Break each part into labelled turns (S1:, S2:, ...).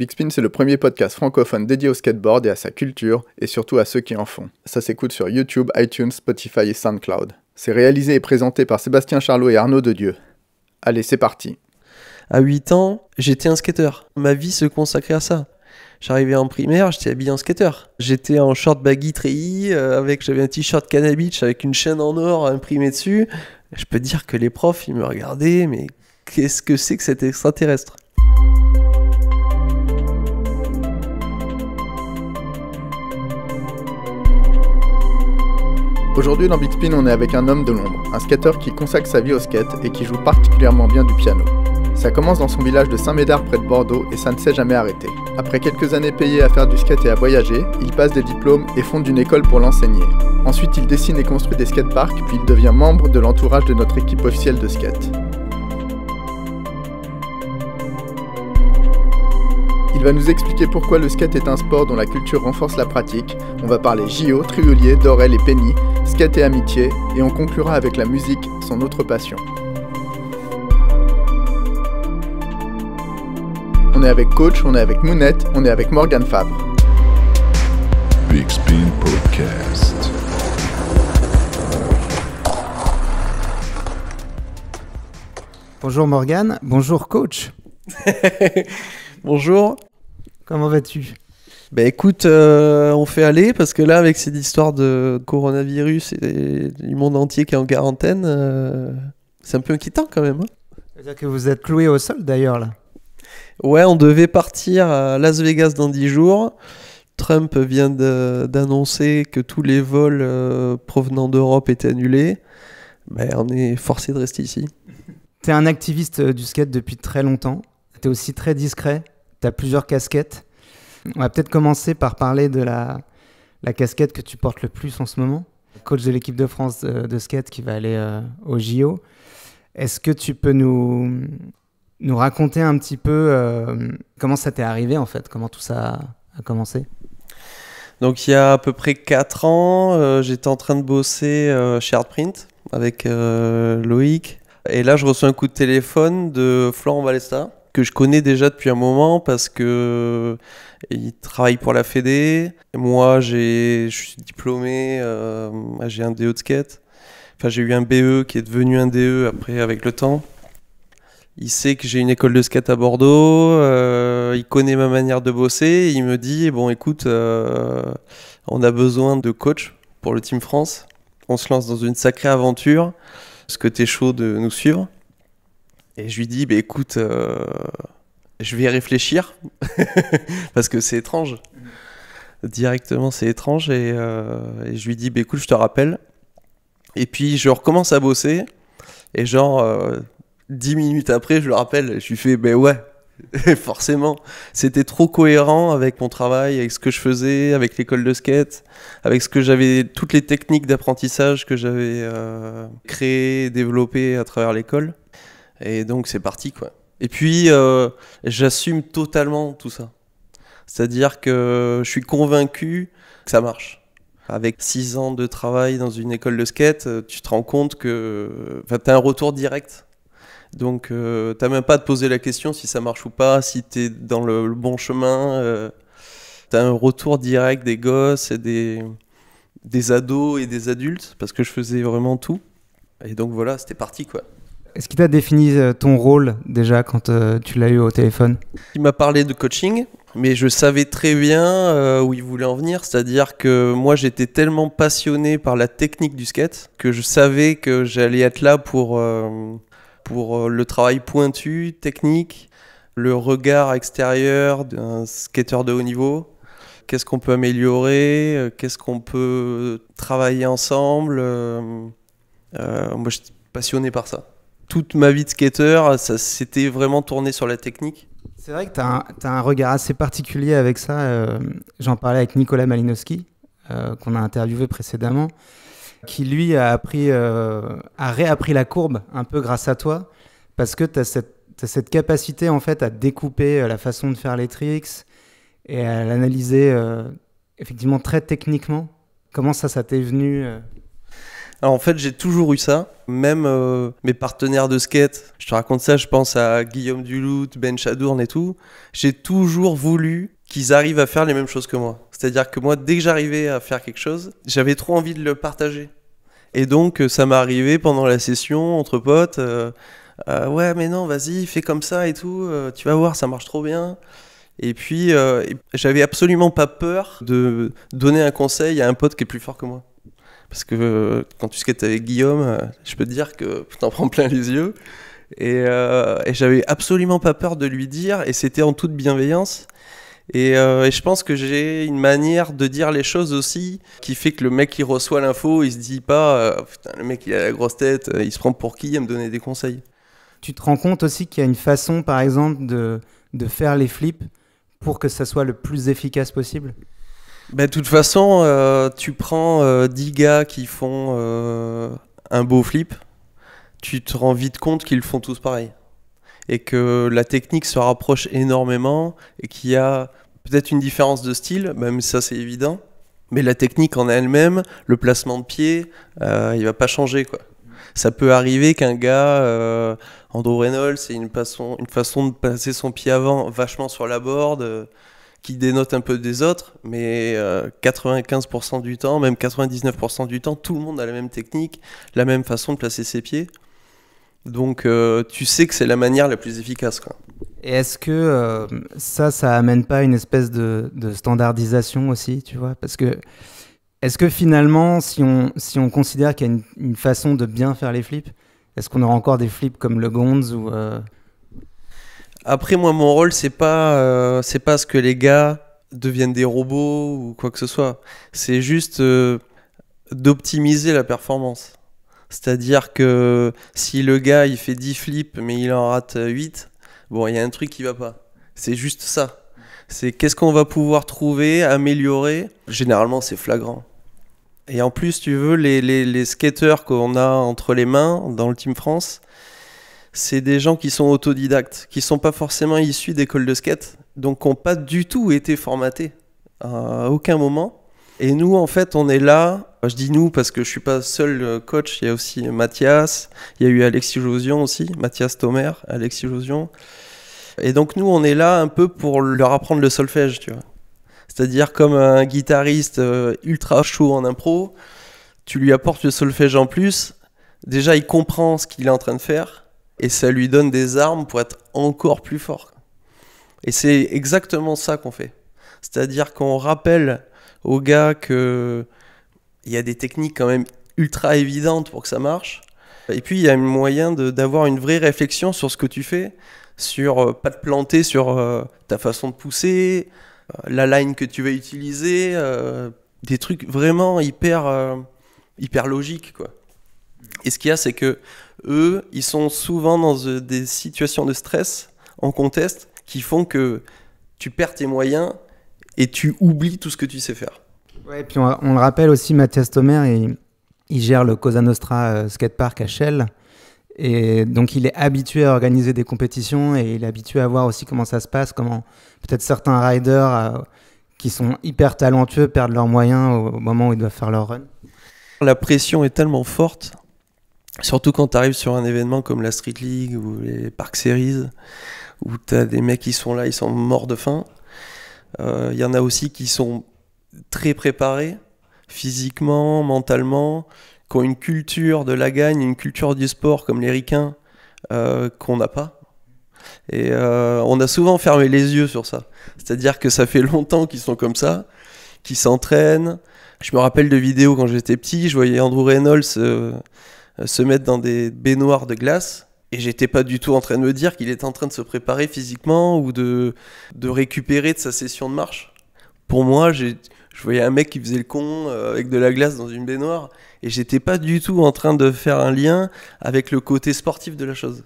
S1: Big Spin, c'est le premier podcast francophone dédié au skateboard et à sa culture, et surtout à ceux qui en font. Ça s'écoute sur YouTube, iTunes, Spotify et SoundCloud. C'est réalisé et présenté par Sébastien Charlot et Arnaud Dedieu. Allez, c'est parti.
S2: À 8 ans, j'étais un skater. Ma vie se consacrait à ça. J'arrivais en primaire, j'étais habillé en skater. J'étais en short baggy treillis, euh, avec j'avais un t-shirt cannabis avec une chaîne en or imprimée dessus. Je peux dire que les profs, ils me regardaient, mais qu'est-ce que c'est que cet extraterrestre
S1: Aujourd'hui dans Bitspin, on est avec un homme de l'ombre, un skateur qui consacre sa vie au skate et qui joue particulièrement bien du piano. Ça commence dans son village de Saint-Médard près de Bordeaux et ça ne s'est jamais arrêté. Après quelques années payées à faire du skate et à voyager, il passe des diplômes et fonde une école pour l'enseigner. Ensuite, il dessine et construit des skateparks, puis il devient membre de l'entourage de notre équipe officielle de skate. Il va nous expliquer pourquoi le skate est un sport dont la culture renforce la pratique. On va parler JO, Triolier, Dorel et Penny, skate et amitié, et on conclura avec la musique, son autre passion. On est avec Coach, on est avec Mounette, on est avec Morgan Fabre. Podcast.
S3: Bonjour Morgan, bonjour Coach. bonjour.
S2: Comment vas-tu bah écoute, euh, on fait aller parce que là, avec cette histoire de coronavirus et du monde entier qui est en quarantaine, euh, c'est un peu inquiétant quand même. Hein. C'est-à-dire que vous êtes cloué au sol d'ailleurs là. Ouais, on devait partir à Las Vegas dans 10 jours. Trump vient d'annoncer que tous les vols euh, provenant d'Europe étaient annulés. Ben, on est forcé de rester ici.
S3: T'es un activiste du skate depuis très longtemps. T'es aussi très discret tu as plusieurs casquettes. On va peut-être commencer par parler de la, la, casquette que tu portes le plus en ce moment. Coach de l'équipe de France euh, de, skate qui va aller euh, au JO. Est-ce que tu peux nous, nous raconter un petit peu euh, comment ça t'est arrivé en fait Comment tout ça a commencé
S2: donc il y a à peu près 4 ans, j'étais en train de bosser chez Artprint avec Loïc. Et là, je reçois un coup de téléphone de Florent Valesta, que je connais déjà depuis un moment parce que euh, il travaille pour la Fédé. Moi, je suis diplômé, euh, j'ai un DE de skate. Enfin, j'ai eu un BE qui est devenu un DE après avec le temps. Il sait que j'ai une école de skate à Bordeaux. Euh, il connaît ma manière de bosser. Il me dit bon, écoute, on a besoin de coach pour le Team France. On se lance dans une sacrée aventure. Est-ce que t'es chaud de nous suivre et je lui dis, bah, écoute, euh, je vais réfléchir, parce que c'est étrange. Directement, c'est étrange. Euh, et, je lui dis, bah, écoute, je te rappelle. Et puis, je recommence à bosser. Et genre, euh, dix minutes après, je le rappelle, je lui fais, ben ouais, forcément, c'était trop cohérent avec mon travail, avec ce que je faisais, avec l'école de skate, avec ce que j'avais, toutes les techniques d'apprentissage que j'avais créées, développées à travers l'école. Et donc c'est parti quoi. Et puis euh, j'assume totalement tout ça. C'est-à-dire que je suis convaincu que ça marche. Avec six ans de travail dans une école de skate, euh, tu te rends compte que enfin, tu as un retour direct. Donc euh, t'as même pas à te poser la question si ça marche ou pas, si tu es dans le, bon chemin. tu as un retour direct des gosses et des, des ados et des adultes, parce que je faisais vraiment tout. Et donc voilà, c'était parti quoi.
S3: Est-ce qu'il t'a défini euh, ton rôle déjà quand euh, tu l'as eu au téléphone
S2: Il m'a parlé de coaching, mais je savais très bien euh, où il voulait en venir, c'est-à-dire que moi j'étais tellement passionné par la technique du skate que je savais que j'allais être là pour, pour le travail pointu, technique, le regard extérieur d'un skateur de haut niveau. Qu'est-ce qu'on peut améliorer Qu'est-ce qu'on peut travailler ensemble Moi, je suis passionné par ça toute ma vie de skater, ça s'était vraiment tourné sur la technique
S3: C'est vrai que tu as, un regard assez particulier avec ça. Euh, j'en parlais avec Nicolas Malinowski, euh, qu'on a interviewé précédemment, qui lui a, appris, euh, réappris la courbe un peu grâce à toi, parce que tu as, cette, capacité en fait à découper la façon de faire les tricks et à l'analyser effectivement très techniquement. Comment ça, ça t'est venu
S2: alors, en fait, j'ai toujours eu ça. Même euh, mes partenaires de skate, je te raconte ça, je pense à Guillaume Duluth, Ben Chadourne et tout. J'ai toujours voulu qu'ils arrivent à faire les mêmes choses que moi. C'est-à-dire que moi, dès que j'arrivais à faire quelque chose, j'avais trop envie de le partager. Et donc, euh, ça m'est arrivé pendant la session entre potes. Euh, euh, ouais, mais non, vas-y, fais comme ça et tout. tu vas voir, ça marche trop bien. Et puis, j'avais absolument pas peur de donner un conseil à un pote qui est plus fort que moi. Parce que euh, quand tu skates avec Guillaume, euh, je peux te dire que tu t'en prends plein les yeux. Euh, et, j'avais absolument pas peur de lui dire, et c'était en toute bienveillance. Et, je pense que j'ai une manière de dire les choses aussi qui fait que le mec qui reçoit l'info, il se dit pas oh, Putain, le mec il a la grosse tête, il se prend pour qui à me donner des conseils.
S3: Tu te rends compte aussi qu'il y a une façon, par exemple, de, de faire les flips pour que ça soit le plus efficace possible bah, de toute façon, euh, tu prends 10
S2: euh, gars qui font euh, un beau flip, tu te rends vite compte qu'ils font tous pareil. Et que la technique se rapproche énormément et qu'il y a peut-être une différence de style, bah, même ça c'est évident. Mais la technique en elle-même, le placement de pied, il va pas changer quoi ça peut arriver qu'un gars, euh, Andrew Reynolds, ait une façon, une façon de passer son pied avant vachement sur la board qui dénote un peu des autres, mais 95% euh, du temps, même 99% du temps, tout le monde a la même technique, la même façon de placer ses pieds. Donc euh, tu sais que c'est la manière la plus efficace. Quoi.
S3: Et est-ce que euh, ça, ça amène pas une espèce de, standardisation aussi, tu vois Parce que est-ce que finalement, si on, si on considère qu'il y a une, façon de bien faire les flips, est-ce qu'on aura encore des flips comme le Gonz ou
S2: après, moi, mon rôle, c'est pas, euh, c'est pas ce que les gars deviennent des robots ou quoi que ce soit. C'est juste euh, d'optimiser la performance. C'est-à-dire que si le gars, il fait 10 flips, mais il en rate 8, bon, il y a un truc qui va pas. C'est juste ça. C'est qu'est-ce qu'on va pouvoir trouver, améliorer. Généralement, c'est flagrant. Et en plus, tu veux, les, les, les skateurs qu'on a entre les mains dans le Team France, c'est des gens qui sont autodidactes, qui ne sont pas forcément issus d'écoles de skate, donc qui n'ont pas du tout été formatés à aucun moment. Et nous, en fait, on est là. Je dis nous parce que je suis pas seul euh, coach. Il y a aussi Mathias, il y a eu Alexis Josion aussi, Mathias Thomer, Alexis Josion. Et donc nous, on est là un peu pour leur apprendre le solfège, tu vois. C'est-à-dire comme un guitariste euh, ultra chaud en impro, tu lui apportes le solfège en plus. Déjà, il comprend ce qu'il est en train de faire et ça lui donne des armes pour être encore plus fort. Et c'est exactement ça qu'on fait. C'est-à-dire qu'on rappelle aux gars que il y a des techniques quand même ultra évidentes pour que ça marche. Et puis il y a un moyen d'avoir une vraie réflexion sur ce que tu fais, sur euh, pas te planter sur euh, ta façon de pousser, euh, la line que tu vas utiliser, des trucs vraiment hyper hyper logiques quoi. Et ce qu'il y a c'est que eux, ils sont souvent dans euh, des situations de stress en contest qui font que tu perds tes moyens et tu oublies tout ce que tu sais faire.
S3: Ouais, puis on, le rappelle aussi, Mathias Thomer, il, gère le Cosa Nostra euh, Skatepark à Shell. Et donc il est habitué à organiser des compétitions et il est habitué à voir aussi comment ça se passe, comment peut-être certains riders euh, qui sont hyper talentueux perdent leurs moyens au moment où ils doivent faire leur run.
S2: La pression est
S3: tellement forte Surtout quand tu arrives sur un événement comme la Street
S2: League ou les Park Series, où tu as des mecs qui sont là, ils sont morts de faim. Il euh, y en a aussi qui sont très préparés, physiquement, mentalement, qui ont une culture de la gagne, une culture du sport comme les ricains, euh, qu'on n'a pas. Et euh, on a souvent fermé les yeux sur ça. C'est-à-dire que ça fait longtemps qu'ils sont comme ça, qu'ils s'entraînent. Je me rappelle de vidéos quand j'étais petit, je voyais Andrew Reynolds euh, se mettre dans des baignoires de glace. Et j'étais pas du tout en train de me dire qu'il était en train de se préparer physiquement ou de, récupérer de sa session de marche. Pour moi, je voyais un mec qui faisait le con euh, avec de la glace dans une baignoire et j'étais pas du tout en train de faire un lien avec le côté sportif de la chose.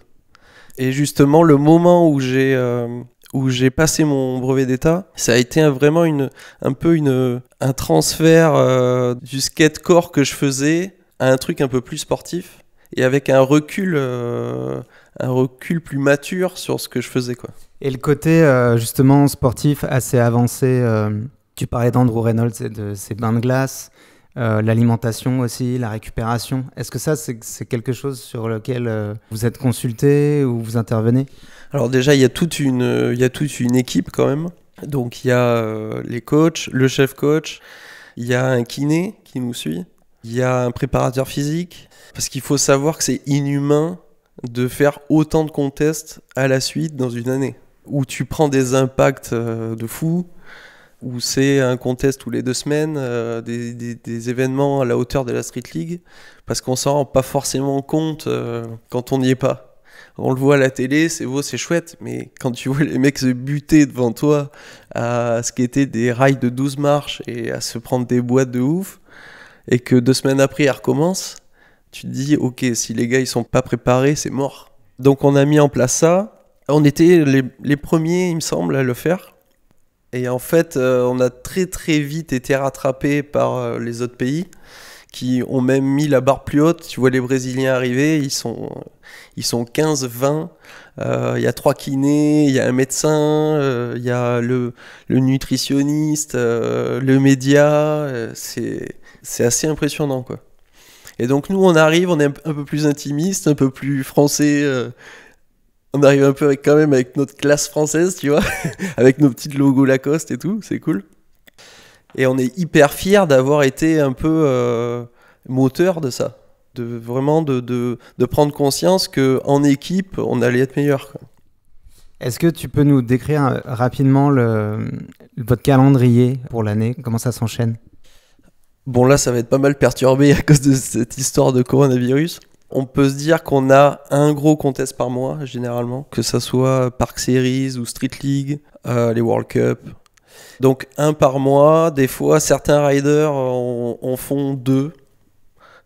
S2: Et justement, le moment où j'ai euh, où j'ai passé mon brevet d'état, ça a été vraiment un peu un transfert du skate corps que je faisais un truc un peu plus sportif et avec un recul, euh, un recul plus mature sur ce que je faisais. Quoi.
S3: Et le côté euh, justement sportif assez avancé, euh, tu parlais d'Andrew Reynolds et de ses bains de glace, l'alimentation aussi, la récupération. Est-ce que ça, c'est quelque chose sur lequel vous êtes consulté ou vous intervenez Alors déjà, il y, toute une, il y a toute une équipe quand même.
S2: Donc il y a les coachs, le chef coach, il y a un kiné qui nous suit il y a un préparateur physique, parce qu'il faut savoir que c'est inhumain de faire autant de contests à la suite dans une année, où tu prends des impacts euh, de fou, où c'est un contest tous les deux semaines, euh, des, événements à la hauteur de la Street League, parce qu'on s'en rend pas forcément compte euh, quand on n'y est pas. On le voit à la télé, c'est beau, c'est chouette, mais quand tu vois les mecs se buter devant toi à ce était des rails de 12 marches et à se prendre des boîtes de ouf, et que deux semaines après, elle recommence, tu te dis, ok, si les gars, ils sont pas préparés, c'est mort. Donc on a mis en place ça. On était les, premiers, il me semble, à le faire. Et en fait, euh, on a très très vite été rattrapés par euh, les autres pays qui ont même mis la barre plus haute. Tu vois les Brésiliens arriver, ils sont, ils sont 15, 20. Euh, il y a trois kinés, il y a un médecin, il y a le nutritionniste, le média. c'est c'est assez impressionnant, quoi. Et donc nous, on arrive, on est un, peu plus intimiste, un peu plus français. Euh, on arrive un peu avec, quand même avec notre classe française, tu vois, avec nos petits logos Lacoste et tout, c'est cool. Et on est hyper fier d'avoir été un peu euh, moteur de ça, de vraiment de, prendre conscience que en équipe, on allait être meilleur.
S3: Est-ce que tu peux nous décrire euh, rapidement votre calendrier pour l'année Comment ça s'enchaîne
S2: Bon, là, ça va être pas mal perturbé à cause de cette histoire de coronavirus. On peut se dire qu'on a un gros contest par mois, généralement, que ça soit Park Series ou Street League, euh, les World Cup. Donc, un par mois. Des fois, certains riders en, font deux.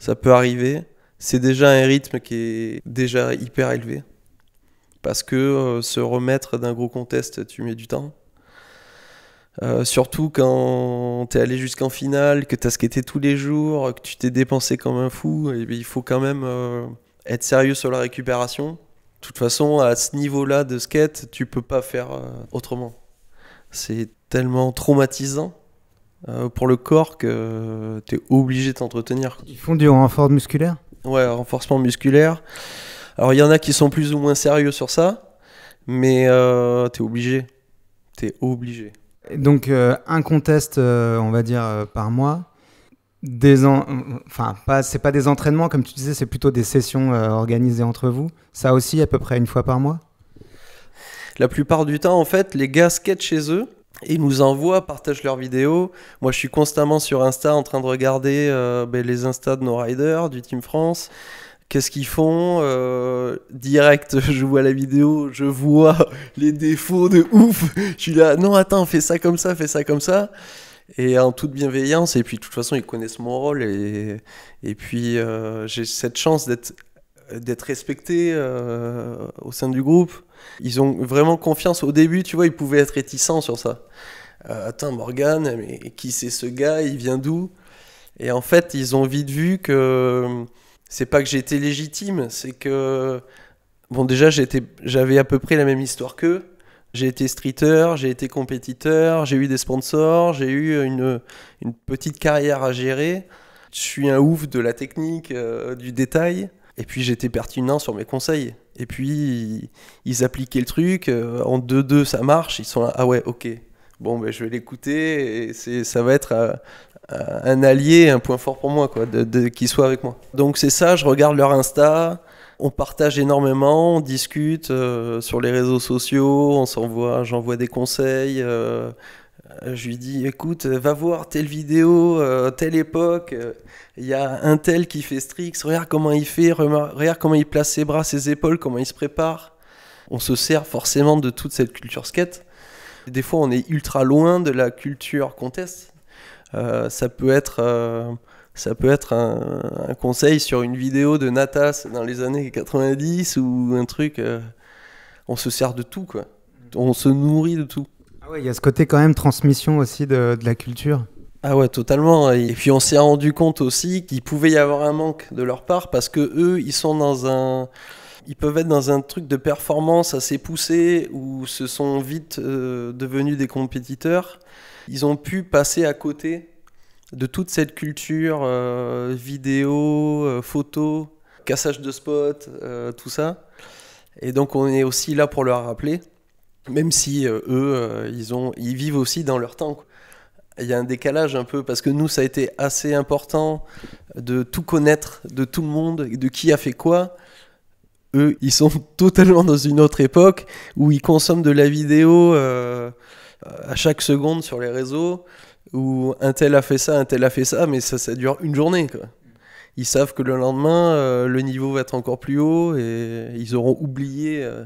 S2: Ça peut arriver. C'est déjà un rythme qui est déjà hyper élevé. Parce que euh, se remettre d'un gros contest, tu mets du temps. Euh, surtout quand t'es allé jusqu'en finale, que t'as skaté tous les jours, que tu t'es dépensé comme un fou, eh ben, il faut quand même euh, être sérieux sur la récupération. De toute façon, à ce niveau-là de skate, tu peux pas faire euh, autrement. C'est tellement traumatisant pour le corps que t'es obligé de t'entretenir.
S3: Ils font du renfort musculaire
S2: Ouais, renforcement musculaire. Alors il y en a qui sont plus ou moins sérieux sur ça, mais t'es obligé. T'es obligé.
S3: Donc euh, un contest, euh, on va dire, euh, par mois. Des Enfin, pas, c'est pas des entraînements, comme tu disais, c'est plutôt des sessions organisées entre vous. Ça aussi, à peu près une fois par mois
S2: La plupart du temps, en fait, les gars skatent chez eux. ils nous envoient, partagent leurs vidéos. Moi, je suis constamment sur Insta en train de regarder ben, les Insta de nos riders, du Team France. Qu'est-ce qu'ils font euh, Direct, je vois la vidéo, je vois les défauts de ouf. Je suis là, non, attends, fais ça comme ça, fais ça comme ça. Et en toute bienveillance, et puis de toute façon, ils connaissent mon rôle. Et, et puis, euh, j'ai cette chance d'être d'être respecté euh, au sein du groupe. Ils ont vraiment confiance. Au début, tu vois, ils pouvaient être réticents sur ça. Euh, attends, Morgan, mais qui c'est ce gars Il vient d'où Et en fait, ils ont vite vu que c'est pas que j'étais légitime, c'est que bon déjà j'avais à peu près la même histoire qu'eux. J'ai été streeter, j'ai été compétiteur, j'ai eu des sponsors, j'ai eu une, petite carrière à gérer. Je suis un ouf de la technique, euh, du détail. Et puis j'étais pertinent sur mes conseils. Et puis ils, appliquaient le truc. Euh, en 2-2, ça marche. Ils sont là, ah ouais, ok. Bon, ben, je vais l'écouter. Et ça va être euh, euh, un allié, un point fort pour moi, quoi, de, de qu'ils avec moi. Donc c'est ça, je regarde leur Insta, on partage énormément, on discute euh, sur les réseaux sociaux, on s'envoie, j'envoie des conseils. Euh, je lui dis, écoute, va voir telle vidéo, telle époque. Il y a un tel qui fait strix. Regarde comment il fait, regarde comment il place ses bras, ses épaules, comment il se prépare. On se sert forcément de toute cette culture skate. Des fois, on est ultra loin de la culture contest. Euh, ça peut être euh, ça peut être un, conseil sur une vidéo de Natas dans les années 90 ou un truc. Euh, on se sert de tout, quoi.
S3: On se nourrit de tout. Ah ouais, il y a ce côté quand même transmission aussi de, de, la culture.
S2: Ah ouais, totalement. Et puis on s'est rendu compte aussi qu'il pouvait y avoir un manque de leur part parce que eux, ils sont dans un. Ils peuvent être dans un truc de performance assez poussé ou se sont vite devenus des compétiteurs ils ont pu passer à côté de toute cette culture euh, vidéo, euh, photo, cassage de spots, euh, tout ça. Et donc on est aussi là pour leur rappeler, même si eux, ils, ont, ils vivent aussi dans leur temps. Il y a un décalage un peu, parce que nous, ça a été assez important de tout connaître, de tout le monde, de qui a fait quoi. Eux, ils sont totalement dans une autre époque où ils consomment de la vidéo à chaque seconde sur les réseaux où un tel a fait ça, un tel a fait ça, mais ça, ça dure une journée. Ils savent que le lendemain, euh, le niveau va être encore plus haut et ils auront oublié. Euh.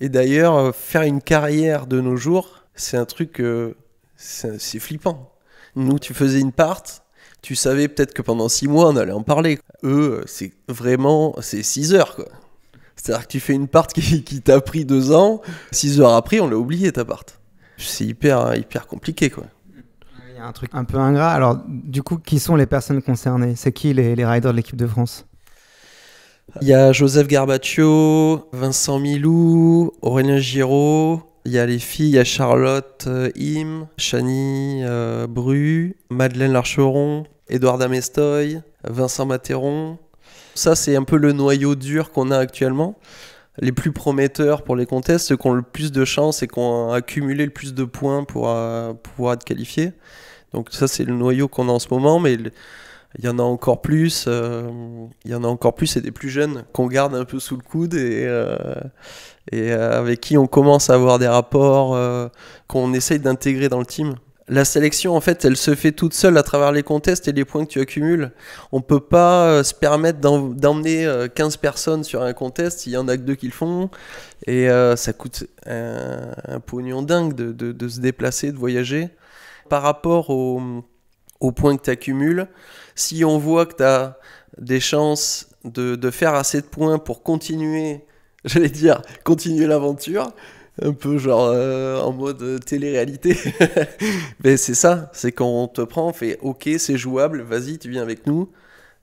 S2: Et d'ailleurs, euh, faire une carrière de nos jours, c'est un truc, c'est flippant. Nous, tu faisais une part, tu savais peut-être que pendant six mois, on allait en parler. Eux, c'est vraiment, c'est six heures, quoi. C'est-à-dire que tu fais une part qui, t'a pris deux ans, six heures après, on l'a oublié ta part. C'est hyper, hein, hyper compliqué, quoi.
S3: Il y a un truc un peu ingrat. Alors, du coup, qui sont les personnes concernées C'est qui les, les riders de l'équipe de France Il y a
S2: Joseph Garbaccio, Vincent Milou, Aurélien Giraud, il y a les filles, il y a Charlotte Hym, euh, Im, Chani euh, Bru, Madeleine Larcheron, Édouard Amestoy, Vincent Materon. Ça, c'est un peu le noyau dur qu'on a actuellement. Les plus prometteurs pour les contests, ceux qui ont le plus de chance et qui ont accumulé le plus de points euh, pour pouvoir être qualifiés. Donc ça, c'est le noyau qu'on a en ce moment, mais il y en a encore plus. il y en a encore plus et euh, des plus jeunes qu'on garde un peu sous le coude et, euh, et avec qui on commence à avoir des rapports qu'on essaye d'intégrer dans le team la sélection, en fait, elle se fait toute seule à travers les contests et les points que tu accumules. On ne peut pas euh, se permettre d'emmener 15 euh, personnes sur un contest Il y en a que deux qui le font. Et euh, ça coûte un, pognon dingue de, se déplacer, de voyager. Par rapport aux points que tu accumules, si on voit que tu as des chances de, de faire assez de points pour continuer, j'allais dire, continuer l'aventure, un peu genre euh, en mode euh, télé-réalité. Mais c'est ça, c'est quand on te prend, on fait ok, c'est jouable, vas-y, tu viens avec nous.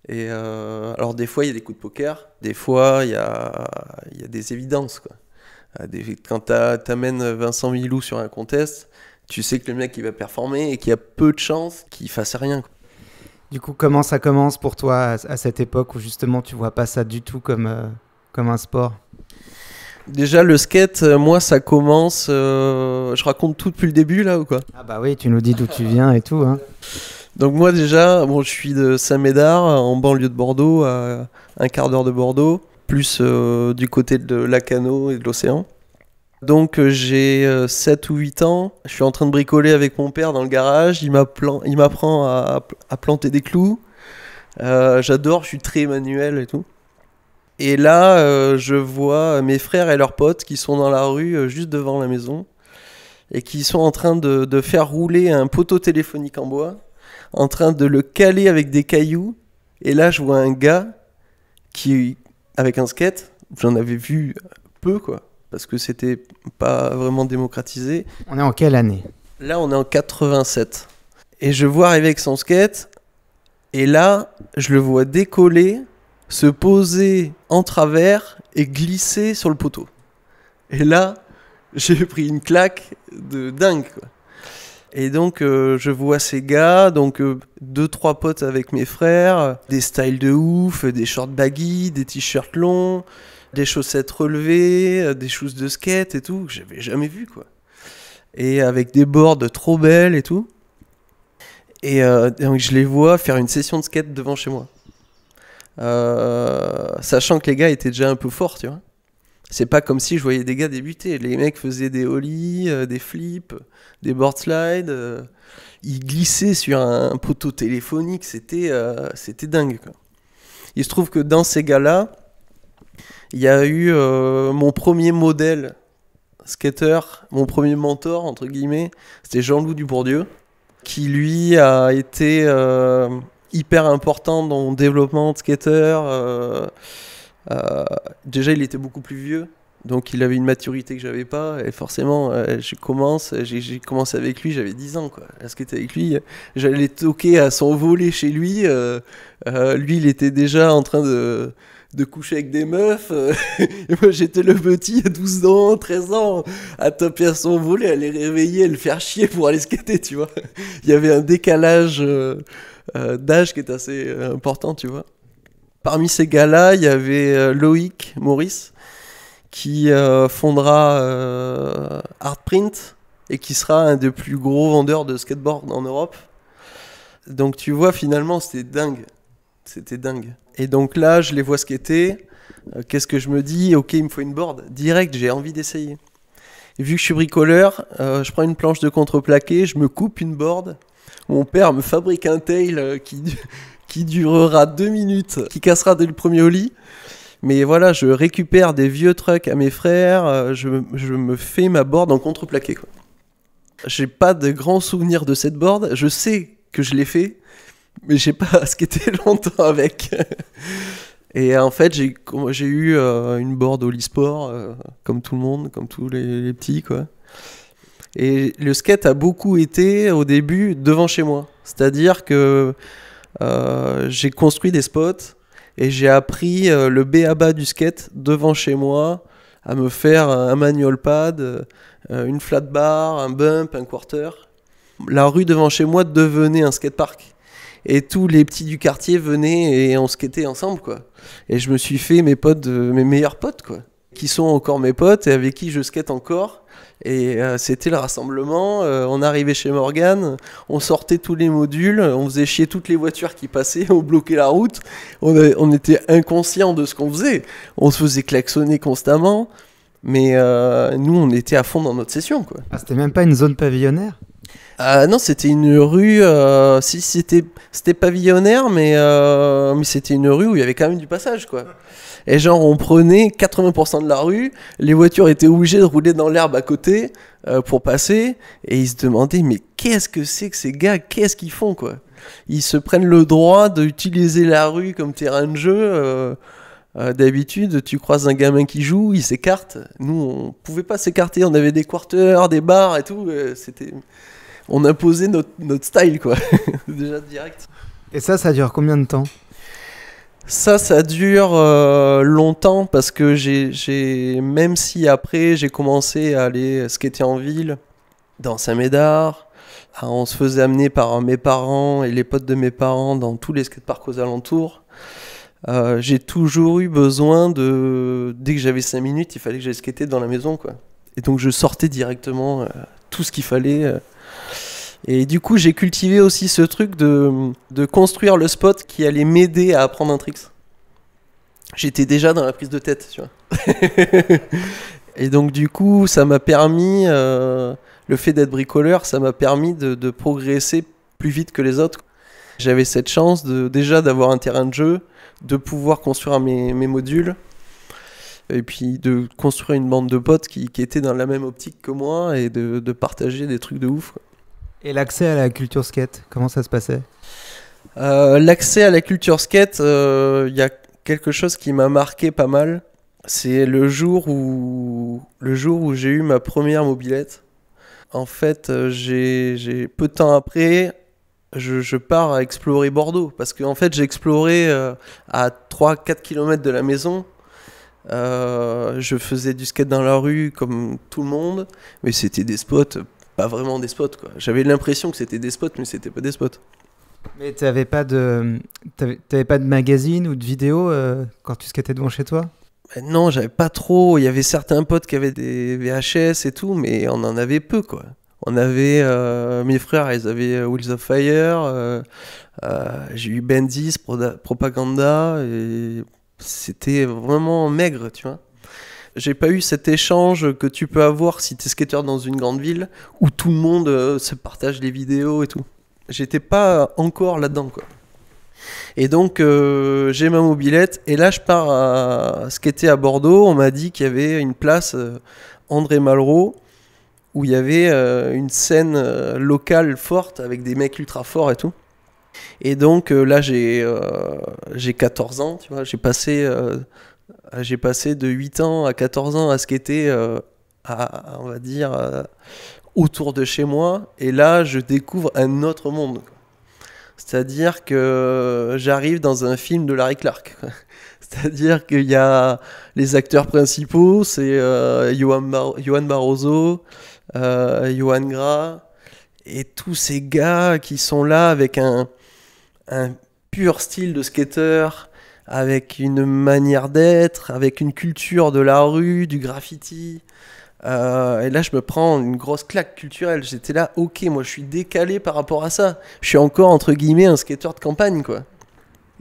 S2: Et euh, alors des fois il y a des coups de poker, des fois il y a, des évidences. Quoi. Des, quand Vincent Milou sur un contest, tu sais que le mec il va performer et qu'il y a peu de chances qu'il fasse rien.
S3: Du coup, comment ça commence pour toi à, cette époque où justement tu vois pas ça du tout comme, comme un sport
S2: Déjà, le skate, euh, moi, ça commence. Euh, je raconte tout depuis le début, là, ou quoi Ah, bah oui, tu nous dis d'où tu viens et tout. Hein. Donc, moi, déjà, bon, je suis de Saint-Médard, en banlieue de Bordeaux, à un quart d'heure de Bordeaux, plus euh, du côté de Lacano et de l'océan. Donc, j'ai 7 ou 8 ans. Je suis en train de bricoler avec mon père dans le garage. Il m'apprend à, planter des clous. J'adore, je suis très manuel et tout. Et là, euh, je vois mes frères et leurs potes qui sont dans la rue, euh, juste devant la maison, et qui sont en train de, de, faire rouler un poteau téléphonique en bois, en train de le caler avec des cailloux. Et là, je vois un gars qui, avec un skate, j'en avais vu peu, quoi, parce que c'était pas vraiment démocratisé.
S3: On est en quelle année
S2: Là, on est en 87. Et je vois arriver avec son skate, et là, je le vois décoller se poser en travers et glisser sur le poteau. Et là, j'ai pris une claque de dingue. Et donc, euh, je vois ces gars, donc euh, deux, trois potes avec mes frères, des styles de ouf, des shorts baggy, des t-shirts longs, des chaussettes relevées, des choses de skate et tout, que j'avais jamais vu, quoi. Et avec des boards trop belles et tout. Et euh, donc, je les vois faire une session de skate devant chez moi. Euh, sachant que les gars étaient déjà un peu forts, tu vois. C'est pas comme si je voyais des gars débuter. Les mecs faisaient des ollies, euh, des flips, des board slides. Euh, ils glissaient sur un, poteau téléphonique. C'était, c'était dingue. Quoi. Il se trouve que dans ces gars-là, il y a eu mon premier modèle skater, mon premier mentor, entre guillemets. C'était Jean-Loup Dubourdieu, qui lui a été hyper important dans mon développement de skater. Euh, euh, déjà, il était beaucoup plus vieux. Donc il avait une maturité que j'avais pas et forcément euh, je commence, j'ai commencé avec lui, j'avais 10 ans quoi. À skater avec lui, j'allais toquer à son volet chez lui. lui il était déjà en train de, de coucher avec des meufs. et moi j'étais le petit à 12 ans, 13 ans, à taper à son volet, à les réveiller, à le faire chier pour aller skater, tu vois. il y avait un décalage euh, d'âge qui est assez euh, important, tu vois. Parmi ces gars-là, il y avait euh, Loïc Maurice, qui fondera Artprint et qui sera un des plus gros vendeurs de skateboard en Europe. Donc tu vois, finalement, c'était dingue. C'était dingue. Et donc là, je les vois skater. Qu'est-ce que je me dis Ok, il me faut une board. Direct, j'ai envie d'essayer. vu que je suis bricoleur, je prends une planche de contreplaqué, je me coupe une board mon père me fabrique un tail euh, qui, qui durera deux minutes, qui cassera dès le premier au lit. Mais voilà, je récupère des vieux trucks à mes frères, euh, je, me fais ma board en contreplaqué. Quoi. J'ai pas de grands souvenirs de cette board, je sais que je l'ai fait, mais j'ai pas skaté longtemps avec. Et en fait, j'ai, j'ai eu euh, une board au sport comme tout le monde, comme tous les, les petits, quoi. Et le skate a beaucoup été au début devant chez moi. C'est-à-dire que euh, j'ai construit des spots et j'ai appris euh, le B à bas du skate devant chez moi à me faire un manual pad, euh, une flat bar, un bump, un quarter. La rue devant chez moi devenait un skatepark. Et tous les petits du quartier venaient et on skatait ensemble, quoi. Et je me suis fait mes potes, mes meilleurs potes, quoi. Qui sont encore mes potes et avec qui je skate encore et euh, c'était le rassemblement. Euh, on arrivait chez Morgan, on sortait tous les modules, on faisait chier toutes les voitures qui passaient, on bloquait la route. On, était inconscient de ce qu'on faisait. On se faisait klaxonner constamment. Mais euh, nous, on était à fond dans notre session. Quoi.
S3: Ah, c'était même pas une zone
S2: pavillonnaire ah, non, c'était une rue. si c'était c'était pavillonnaire, mais mais c'était une rue où il y avait quand même du passage, quoi. Et genre, on prenait 80% de la rue, les voitures étaient obligées de rouler dans l'herbe à côté euh, pour passer, et ils se demandaient, mais qu'est-ce que c'est que ces gars Qu'est-ce qu'ils font, quoi Ils se prennent le droit d'utiliser la rue comme terrain de jeu. Euh, euh, d'habitude, tu croises un gamin qui joue, il s'écarte. Nous, on pouvait pas s'écarter, on avait des quarters, des bars et tout. C'était on imposait notre, notre style, quoi. Déjà direct. Et ça, ça dure combien de temps ça, ça dure euh, longtemps parce que j'ai, même si après j'ai commencé à aller skater en ville, dans Saint-Médard, hein, on se faisait amener par mes parents et les potes de mes parents dans tous les skateparks aux alentours. Euh, j'ai toujours eu besoin de. Dès que j'avais 5 minutes, il fallait que j'aille skater dans la maison. Quoi. Et donc je sortais directement euh, tout ce qu'il fallait. Et du coup, j'ai cultivé aussi ce truc de, de construire le spot qui allait m'aider à apprendre un tricks. J'étais déjà dans la prise de tête, tu vois. et donc, du coup, ça m'a permis, euh, le fait d'être bricoleur, ça m'a permis de, progresser plus vite que les autres. J'avais cette chance de, déjà d'avoir un terrain de jeu, de pouvoir construire mes, modules et puis de construire une bande de potes qui, était étaient dans la même optique que moi et de, de partager des trucs de ouf.
S3: Et l'accès à la culture skate, comment ça se passait euh, L'accès
S2: à la culture skate, il euh, y a quelque chose qui m'a marqué pas mal. C'est le jour où, le jour où j'ai eu ma première mobilette. En fait, euh, j'ai peu de temps après, je, pars à explorer Bordeaux parce qu'en fait j'ai exploré à 3-4 km de la maison. je faisais du skate dans la rue comme tout le monde, mais c'était des spots pas vraiment des spots. quoi. J'avais l'impression que c'était des spots, mais c'était pas des spots.
S3: Mais t'avais pas de, pas de magazine ou de vidéo euh, quand tu skatais devant chez toi ben Non, j'avais pas
S2: trop. Il y avait certains potes qui avaient des VHS et tout, mais on en avait peu, quoi. On avait euh, mes frères, ils avaient euh, Wheels of Fire. J'ai eu Bendis, Propaganda, et c'était vraiment maigre, tu vois j'ai pas eu cet échange que tu peux avoir si t'es skater dans une grande ville où tout le monde euh, se partage les vidéos et tout. J'étais pas encore là-dedans quoi. Et donc euh, j'ai ma mobilette et là je pars à skater à Bordeaux. On m'a dit qu'il y avait une place euh, André Malraux où il y avait une scène locale forte avec des mecs ultra forts et tout. Et donc là j'ai j'ai 14 ans, tu vois, j'ai passé ah, j'ai passé de 8 ans à 14 ans à skater, euh, on va dire, euh, autour de chez moi. Et là, je découvre un autre monde. C'est-à-dire que j'arrive dans un film de Larry Clark. C'est-à-dire qu'il y a les acteurs principaux, c'est euh, Johan, Barroso, Johan Gra, et tous ces gars qui sont là avec un, un pur style de skater, avec une manière d'être, avec une culture de la rue, du graffiti. Euh, et là, je me prends une grosse claque culturelle. J'étais là, ok, moi je suis décalé par rapport à ça. Je suis encore, entre guillemets, un skateur de campagne, quoi.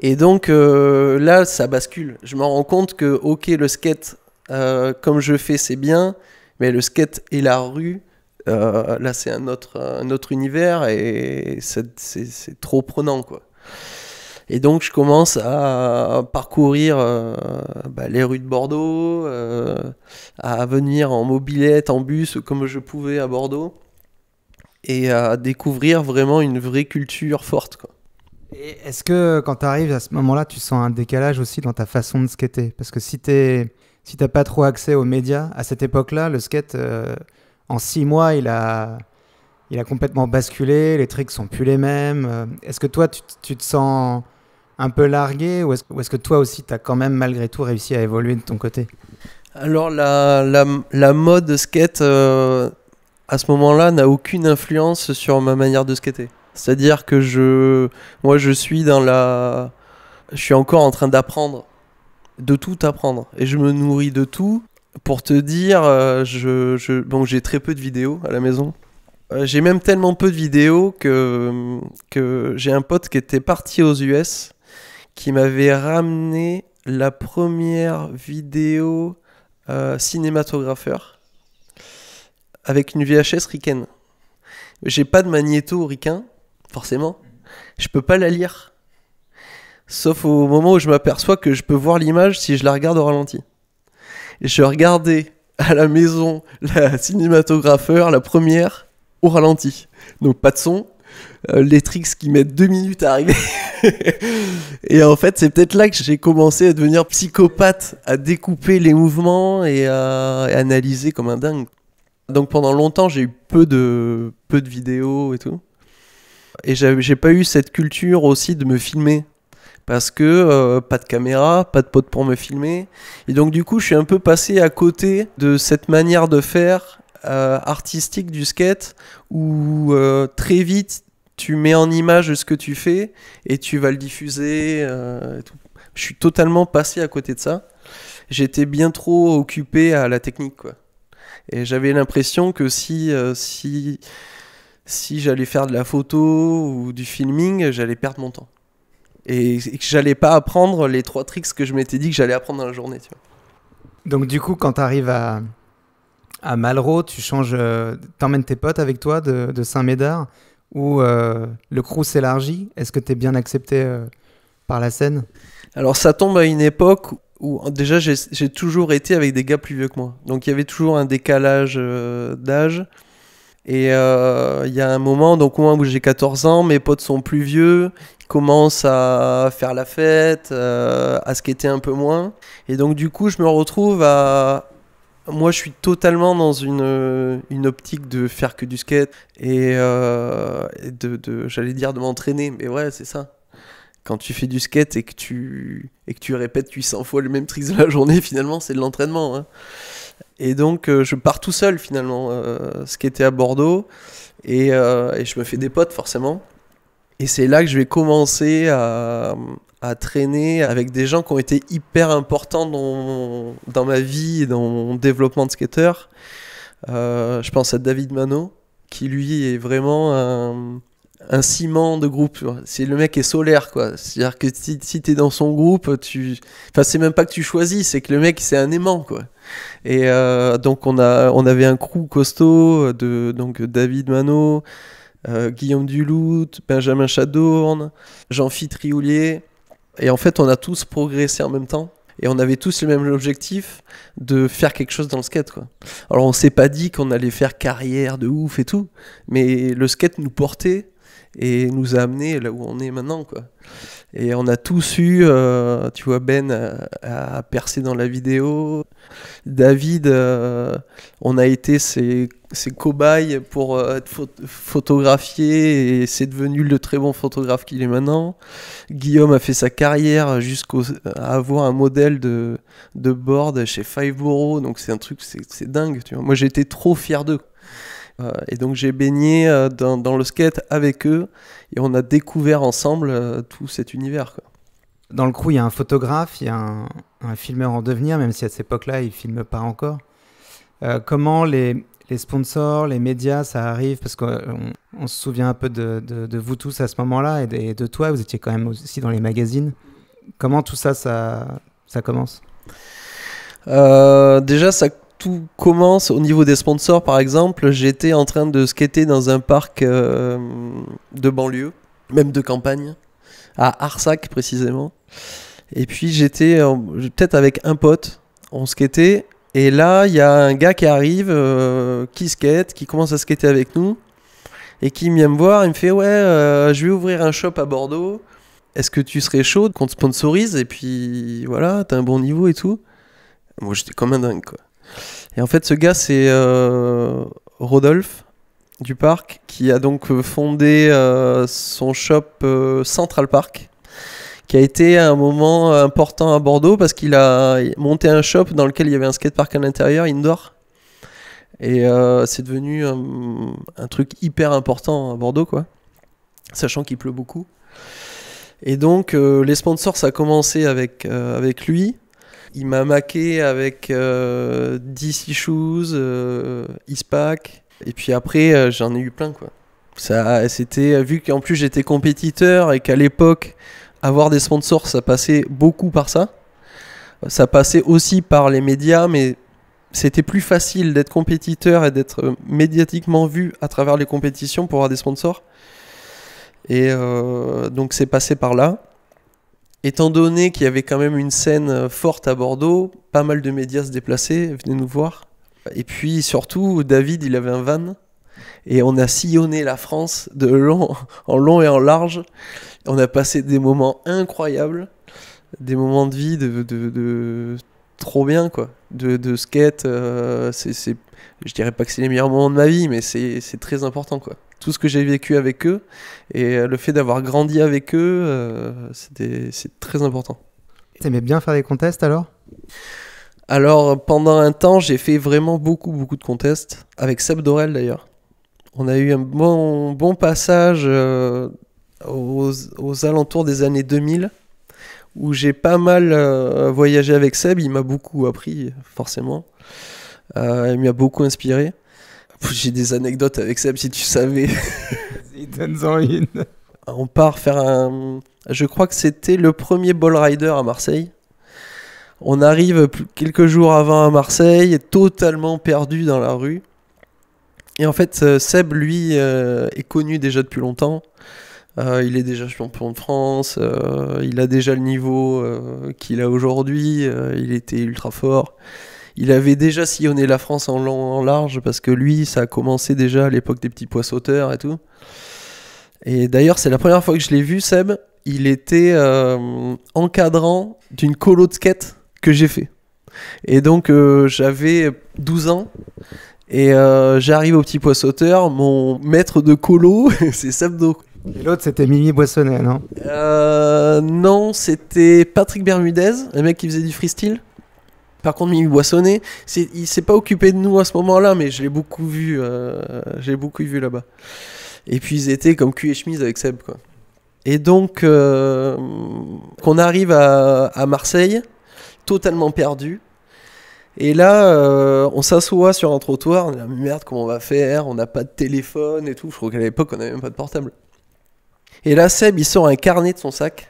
S2: Et donc euh, là, ça bascule. Je me rends compte que, ok, le skate, euh, comme je fais, c'est bien, mais le skate et la rue, là, c'est un autre, un autre univers et c'est trop prenant, quoi. Et donc je commence à parcourir euh, bah, les rues de Bordeaux, euh, à venir en mobilette, en bus, comme je pouvais à Bordeaux, et à découvrir vraiment une vraie culture forte.
S3: Et est-ce que quand tu arrives à ce moment-là, tu sens un décalage aussi dans ta façon de skater Parce que si tu si t'as pas trop accès aux médias à cette époque-là, le skate euh, en six mois, il a il a complètement basculé. Les tricks sont plus les mêmes. Est-ce que toi, tu, tu te sens un peu largué ou est-ce que toi aussi, tu as quand même malgré tout réussi à évoluer de ton côté Alors la, la, la, mode skate, euh, à ce moment-là, n'a aucune
S2: influence sur ma manière de skater. C'est-à-dire que je, moi, je suis dans la... Je suis encore en train d'apprendre, de tout apprendre. Et je me nourris de tout. Pour te dire, euh, je, je... bon, j'ai très peu de vidéos à la maison. Euh, j'ai même tellement peu de vidéos que, que j'ai un pote qui était parti aux US qui m'avait ramené la première vidéo euh, cinématographeur avec une VHS Riken. J'ai pas de magnéto Riken, forcément. Je peux pas la lire. Sauf au moment où je m'aperçois que je peux voir l'image si je la regarde au ralenti. Et je regardais à la maison la cinématographeur, la première, au ralenti. Donc pas de son, euh, les tricks qui mettent deux minutes à arriver. et en fait, c'est peut-être là que j'ai commencé à devenir psychopathe, à découper les mouvements et à analyser comme un dingue. Donc pendant longtemps, j'ai eu peu de, peu de vidéos et tout. Et j'ai pas eu cette culture aussi de me filmer. Parce que euh, pas de caméra, pas de pote pour me filmer. Et donc du coup, je suis un peu passé à côté de cette manière de faire euh, artistique du skate où très vite tu mets en image ce que tu fais et tu vas le diffuser. Euh, je suis totalement passé à côté de ça. J'étais bien trop occupé à la technique, quoi. Et j'avais l'impression que si, euh, si, si j'allais faire de la photo ou du filming, j'allais perdre mon temps. Et, que j'allais pas apprendre les trois tricks que je m'étais dit que j'allais apprendre dans la journée.
S3: Donc du coup, quand tu arrives à, à Malraux, tu changes, euh, t'emmènes tes potes avec toi de, de Saint-Médard où euh, le crew s'élargit Est-ce que tu es bien accepté euh, par la scène Alors ça tombe à une époque où déjà j'ai toujours été avec des gars
S2: plus vieux que moi. Donc il y avait toujours un décalage euh, d'âge. Et il y a un moment, donc moi où j'ai 14 ans, mes potes sont plus vieux, ils commencent à faire la fête, euh, à skater un peu moins. Et donc du coup, je me retrouve à, moi, je suis totalement dans une, euh, une optique de faire que du skate et, euh, de, j'allais dire de m'entraîner, mais ouais, c'est ça. Quand tu fais du skate et que tu, et que tu répètes 800 fois le même trick de la journée, finalement, c'est de l'entraînement. Hein. Et donc, euh, je pars tout seul, finalement, skater à Bordeaux et je me fais des potes, forcément. Et c'est là que je vais commencer à, à traîner avec des gens qui ont été hyper importants dans, dans ma vie et dans mon développement de skater. Euh, je pense à David Mano, qui lui est vraiment un, un ciment de groupe. C'est le mec est solaire, quoi. C'est-à-dire que si, si t'es dans son groupe, tu, enfin c'est même pas que tu choisis, c'est que le mec c'est un aimant, quoi. Et euh, donc on a, on avait un crew costaud de donc David Mano, euh, Guillaume Dulout, Benjamin Chadourne, Jean-Philippe Trioulier. Et en fait, on a tous progressé en même temps. Et on avait tous le même objectif de faire quelque chose dans le skate. Quoi. Alors on s'est pas dit qu'on allait faire carrière de ouf et tout, mais le skate nous portait et nous a amené là où on est maintenant. Quoi. Et on a tous eu, euh, tu vois, Ben a, euh, percé dans la vidéo. David, euh, on a été ses, cobayes pour photographier être et c'est devenu le très bon photographe qu'il est maintenant. Guillaume a fait sa carrière jusqu'à avoir un modèle de, de board chez Five Borough, donc c'est un truc, c'est dingue, tu vois. Moi j'étais trop fier d'eux. Euh, et donc j'ai baigné euh, dans, le skate avec eux et on a découvert ensemble euh, tout cet univers.
S3: Dans le crew, il y a un photographe, il y a un, filmeur en devenir, même si à cette époque-là, il ne filme pas encore. comment les, sponsors, les médias, ça arrive Parce qu'on on se souvient un peu de, vous tous à ce moment-là et de, de, toi, vous étiez quand même aussi dans les magazines. Comment tout ça, ça, ça commence Déjà,
S2: ça tout commence au niveau des sponsors, par exemple, j'étais en train de skater dans un parc euh, de banlieue, même de campagne, à Arsac précisément. Et puis j'étais peut-être avec un pote, on skatait, et là il y a un gars qui arrive, euh, qui skate, qui commence à skater avec nous, et qui vient me voir, il me fait ouais, euh, je vais ouvrir un shop à Bordeaux. Est-ce que tu serais chaud qu'on te sponsorise et puis voilà, t'as un bon niveau et tout Moi j'étais comme un dingue quoi. Et en fait, ce gars, c'est euh, Rodolphe du parc qui a donc euh, fondé euh, son shop Central Park qui a été un moment important à Bordeaux parce qu'il a monté un shop dans lequel il y avait un skatepark à l'intérieur, indoor. Et c'est devenu un, truc hyper important à Bordeaux, quoi. Sachant qu'il pleut beaucoup. Et donc, les sponsors, ça a commencé avec, avec lui il m'a maqué avec DC Shoes, euh, Ispac. Euh, et puis après, euh, j'en ai eu plein, quoi. Ça, c'était euh, vu qu'en plus j'étais compétiteur et qu'à l'époque, avoir des sponsors, ça passait beaucoup par ça. Ça passait aussi par les médias, mais c'était plus facile d'être compétiteur et d'être médiatiquement vu à travers les compétitions pour avoir des sponsors. Et donc c'est passé par là. Étant donné qu'il y avait quand même une scène euh, forte à Bordeaux, pas mal de médias se déplaçaient, venaient nous voir. Et puis surtout, David, il avait un van. Et on a sillonné la France de long, en long et en large. On a passé des moments incroyables, des moments de vie de, trop bien, quoi. De, de skate, Je euh, c'est, je dirais pas que c'est les meilleurs moments de ma vie, mais c'est très important, quoi tout ce que j'ai vécu avec eux. Et euh, le fait d'avoir grandi avec eux, euh, c'est très important.
S3: aimais bien faire des contests alors
S2: Alors, pendant un temps, j'ai fait vraiment beaucoup, beaucoup de contests. Avec Seb Dorel d'ailleurs. On a eu un bon, bon passage euh, aux, aux, alentours des années 2000 où j'ai pas mal voyagé avec Seb. Il m'a beaucoup appris, forcément. il m'a beaucoup inspiré. J'ai des anecdotes avec Seb si tu savais. Donne-en On part faire un. Je crois que c'était le premier ball rider à Marseille. On arrive quelques jours avant à Marseille, totalement perdu dans la rue. Et en fait, euh, Seb, lui, euh, est connu déjà depuis longtemps. Euh, il est déjà champion de France, il a déjà le niveau qu'il a aujourd'hui, il était ultra fort il avait déjà sillonné la France en long, large, parce que lui, ça a commencé déjà à l'époque des petits pois et tout. Et d'ailleurs, c'est la première fois que je l'ai vu, Seb. Il était euh, encadrant d'une colo de skate que j'ai fait. Et donc, euh, j'avais 12 ans. Et euh, j'arrive au petit pois Mon maître de
S3: colo, c'est Sebdo. Et l'autre, c'était Mimi Boissonnet, non
S2: hein. Non, c'était Patrick Bermudez, le mec qui faisait du freestyle. Par contre, Mimi Boissonnet, il s'est pas occupé de nous à ce moment-là, mais je l'ai beaucoup vu, euh, j'ai beaucoup vu là-bas. Et puis ils étaient comme cul et chemise avec Seb, quoi. Et donc, on euh, qu'on arrive à, Marseille, totalement perdu. Et là, euh, on s'assoit sur un trottoir, on merde, comment on va faire On n'a pas de téléphone et tout. Je crois qu'à l'époque, on n'avait même pas de portable. Et là, Seb, il sort un carnet de son sac.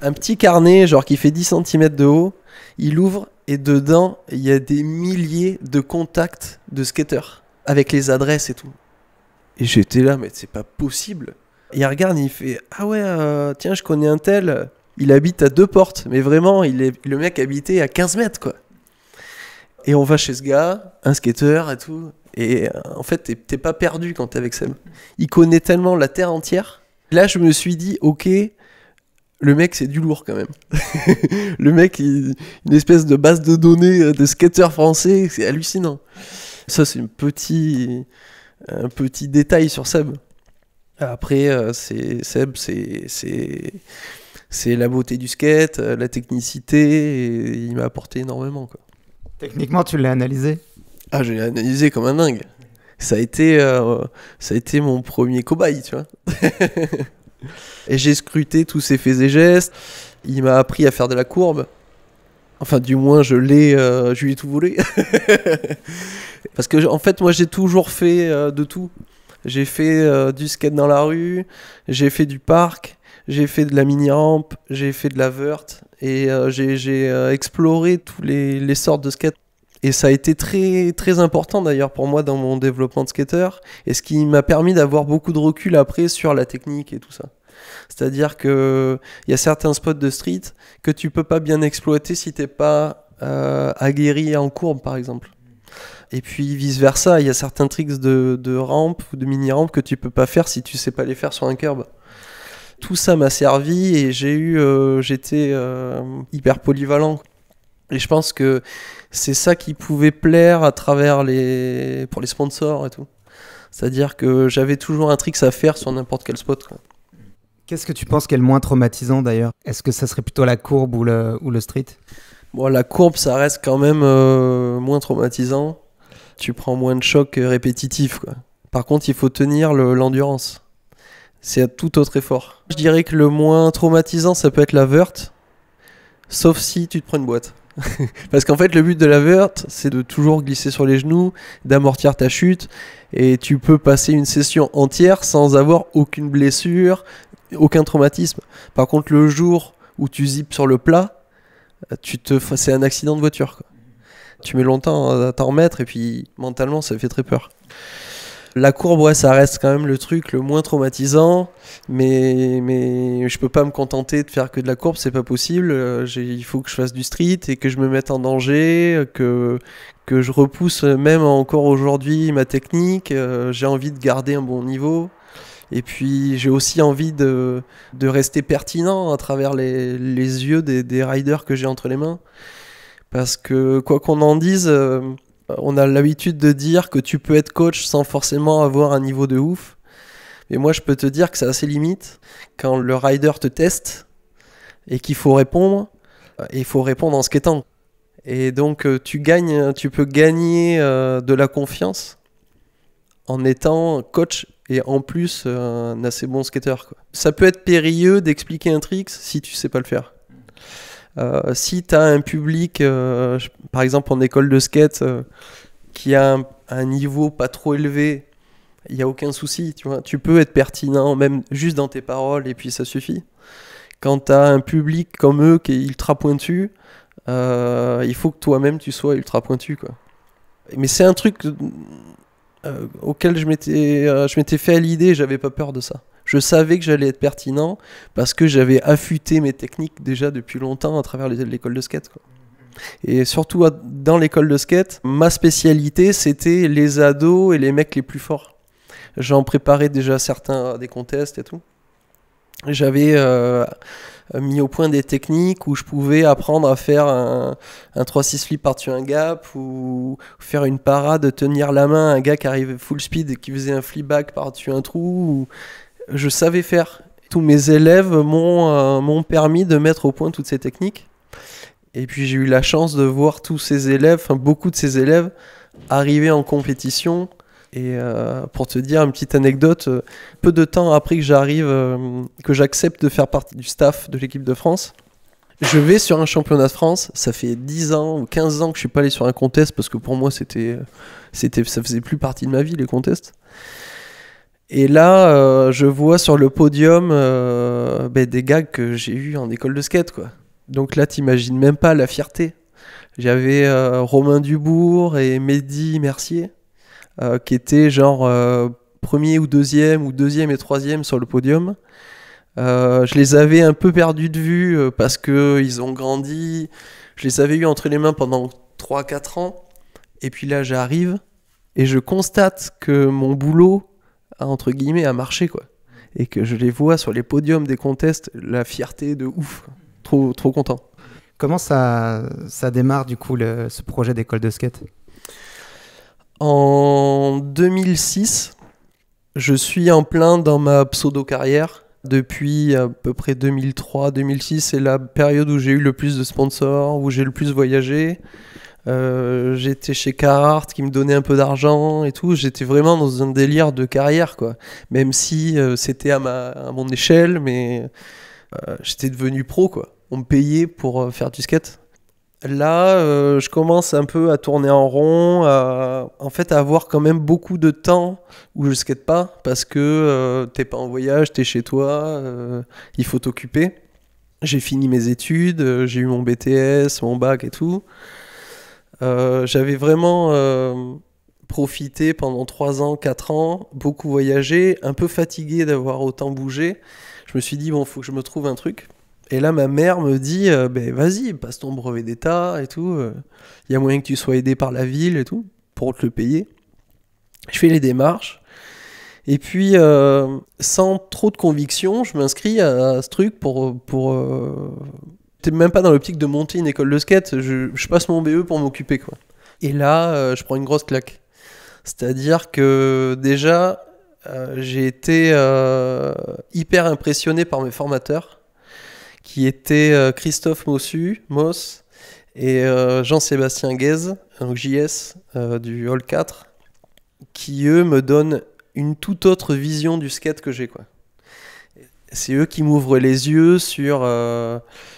S2: Un petit carnet, genre qui fait 10 cm de haut, il ouvre et dedans, il y a des milliers de contacts de skateurs avec les adresses et tout. Et j'étais là, mais c'est pas possible. Et il regarde, il fait Ah ouais, euh, tiens, je connais un tel. Il habite à deux portes, mais vraiment, il est, le mec habitait à 15 mètres, quoi. Et on va chez ce gars, un skateur et tout. Et euh, en fait, t'es pas perdu quand t'es avec Sam. Il connaît tellement la terre entière. Là, je me suis dit, ok, le mec, c'est du lourd quand même. le mec, une espèce de base de données euh, de skater français, c'est hallucinant. Ça, c'est un petit, un petit détail sur Seb. Après, euh, c'est, Seb, c'est, c'est la beauté du skate, euh, la technicité, il m'a apporté énormément. Quoi. Techniquement, tu l'as analysé Ah, je l'ai analysé comme un dingue. Ça a été, ça a été mon premier cobaye, tu vois. Et j'ai scruté tous ses faits et gestes. Il m'a appris à faire de la courbe. Enfin, du moins, je l'ai, euh, je lui ai tout volé. Parce que, en fait, moi, j'ai toujours fait euh, de tout. J'ai fait euh, du skate dans la rue, j'ai fait du parc, j'ai fait de la mini-rampe, j'ai fait de la verte, et j'ai exploré tous les sortes de skate. Et ça a été très, très important d'ailleurs pour moi dans mon développement de skater, et ce qui m'a permis d'avoir beaucoup de recul après sur la technique et tout ça. C'est-à-dire qu'il y a certains spots de street que tu peux pas bien exploiter si t'es pas euh, aguerri en courbe par exemple. Et puis vice-versa, il y a certains tricks de, de rampe ou de mini-rampe que tu peux pas faire si tu sais pas les faire sur un curb tout ça m'a servi et j'ai eu euh, j'étais euh, hyper polyvalent et je pense que c'est ça qui pouvait plaire à travers les pour les sponsors et tout. C'est-à-dire que j'avais toujours un tricks à faire sur n'importe quel spot.
S3: Qu'est-ce que tu penses qui est le moins traumatisant d'ailleurs Est-ce que ça serait plutôt la courbe ou le, street Bon, la courbe, ça reste quand même euh,
S2: moins traumatisant. Tu prends moins de chocs répétitifs. Par contre, il faut tenir l'endurance. c'est à tout autre effort. Je dirais que le moins traumatisant, ça peut être la verte, sauf si tu te prends une boîte. Parce qu'en fait, le but de la verte, c'est de toujours glisser sur les genoux, d'amortir ta chute, et tu peux passer une session entière sans avoir aucune blessure, aucun traumatisme. Par contre, le jour où tu zippes sur le plat, tu te, c'est un accident de voiture. Tu mets longtemps à t'en remettre, et puis mentalement, ça fait très peur. La courbe, ouais, ça reste quand même le truc le moins traumatisant, mais, mais je peux pas me contenter de faire que de la courbe, c'est pas possible. Euh, il faut que je fasse du street et que je me mette en danger, que, que je repousse même encore aujourd'hui ma technique. Euh, j'ai envie de garder un bon niveau. Et puis j'ai aussi envie de, de, rester pertinent à travers les, les yeux des, des riders que j'ai entre les mains. Parce que quoi qu'on en dise, euh, euh, on a l'habitude de dire que tu peux être coach sans forcément avoir un niveau de ouf. Mais moi, je peux te dire que c'est assez limite quand le rider te teste et qu'il faut répondre. Et euh, il faut répondre en skatant. Et donc, euh, tu gagnes, tu peux gagner de la confiance en étant coach et en plus un assez bon skater. Ça peut être périlleux d'expliquer un trick si tu sais pas le faire. Euh, si tu as un public, euh, par exemple en école de skate, euh, qui a un, niveau pas trop élevé, il n'y a aucun souci. Tu, vois. tu peux être pertinent, même juste dans tes paroles, et puis ça suffit. Quand tu as un public comme eux qui est ultra pointu, il faut que toi-même tu sois ultra pointu. Quoi. Mais c'est un truc auquel je m'étais, je m'étais fait à l'idée, j'avais pas peur de ça. Je savais que j'allais être pertinent parce que j'avais affûté mes techniques déjà depuis longtemps à travers l'école de skate. Et surtout dans l'école de skate, ma spécialité c'était les ados et les mecs les plus forts. J'en préparais déjà certains des contests et tout. J'avais euh, mis au point des techniques où je pouvais apprendre à faire un, un 3-6 flip par-dessus un gap ou faire une parade, tenir la main à un gars qui arrivait full speed et qui faisait un flip back par-dessus un trou ou je savais faire. Tous mes élèves euh, m'ont, permis de mettre au point toutes ces techniques. Et puis j'ai eu la chance de voir tous ces élèves, enfin beaucoup de ces élèves, arriver en compétition. Et euh, pour te dire une petite anecdote, euh, peu de temps après que j'arrive, que j'accepte de faire partie du staff de l'équipe de France, je vais sur un championnat de France. Ça fait 10 ans ou 15 ans que je suis pas allé sur un contest parce que pour moi c'était, c'était ça faisait plus partie de ma vie les contests. Et là, euh, je vois sur le podium euh, ben, des gags que j'ai eu en école de skate, quoi. Donc là, tu t'imagines même pas la fierté. J'avais euh, Romain Dubourg et Mehdi Mercier, qui étaient genre premier ou deuxième, ou deuxième et troisième sur le podium. je les avais un peu perdus de vue parce qu'ils ont grandi. Je les avais eu entre les mains pendant 3-4 ans. Et puis là, j'arrive et je constate que mon boulot à, entre guillemets, à marcher, quoi. Et que je les vois sur les podiums des contests, la fierté de ouf.
S3: Trop, trop content. Comment ça, ça démarre, du coup, le, ce projet d'école de skate En 2006, je
S2: suis en plein dans ma pseudo-carrière depuis à peu près 2003-2006, c'est la période où j'ai eu le plus de sponsors, où j'ai le plus voyagé. Euh, j'étais chez Carhartt qui me donnait un peu d'argent et tout. J'étais vraiment dans un délire de carrière, quoi. Même si euh, c'était à, mon échelle, mais euh, j'étais devenu pro, quoi. On me payait pour faire du skate. Là, je commence un peu à tourner en rond, en fait, à avoir quand même beaucoup de temps où je skate pas parce que t'es pas en voyage, t'es chez toi, il faut t'occuper. J'ai fini mes études, j'ai eu mon BTS, mon bac et tout. Euh, j'avais vraiment euh, profité pendant 3 ans, 4 ans, beaucoup voyagé, un peu fatigué d'avoir autant bougé. Je me suis dit, bon, faut que je me trouve un truc. Et là, ma mère me dit, euh, ben, vas-y, passe ton brevet d'État et tout. Il y a moyen que tu sois aidé par la ville et tout, pour te le payer. Je fais les démarches. Et puis, sans trop de conviction, je m'inscris à, ce truc pour, pour t'es même pas dans l'optique de monter une école de skate. Je, passe mon BE pour m'occuper, quoi. Et là, euh, je prends une grosse claque. C'est-à-dire que déjà, euh, j'ai été euh, hyper impressionné par mes formateurs, qui étaient Christophe Mossu, Moss, et Jean-Sébastien Guez, donc JS du Hall 4, qui eux me donnent une toute autre vision du skate que j'ai, quoi. C'est eux qui m'ouvrent les yeux sur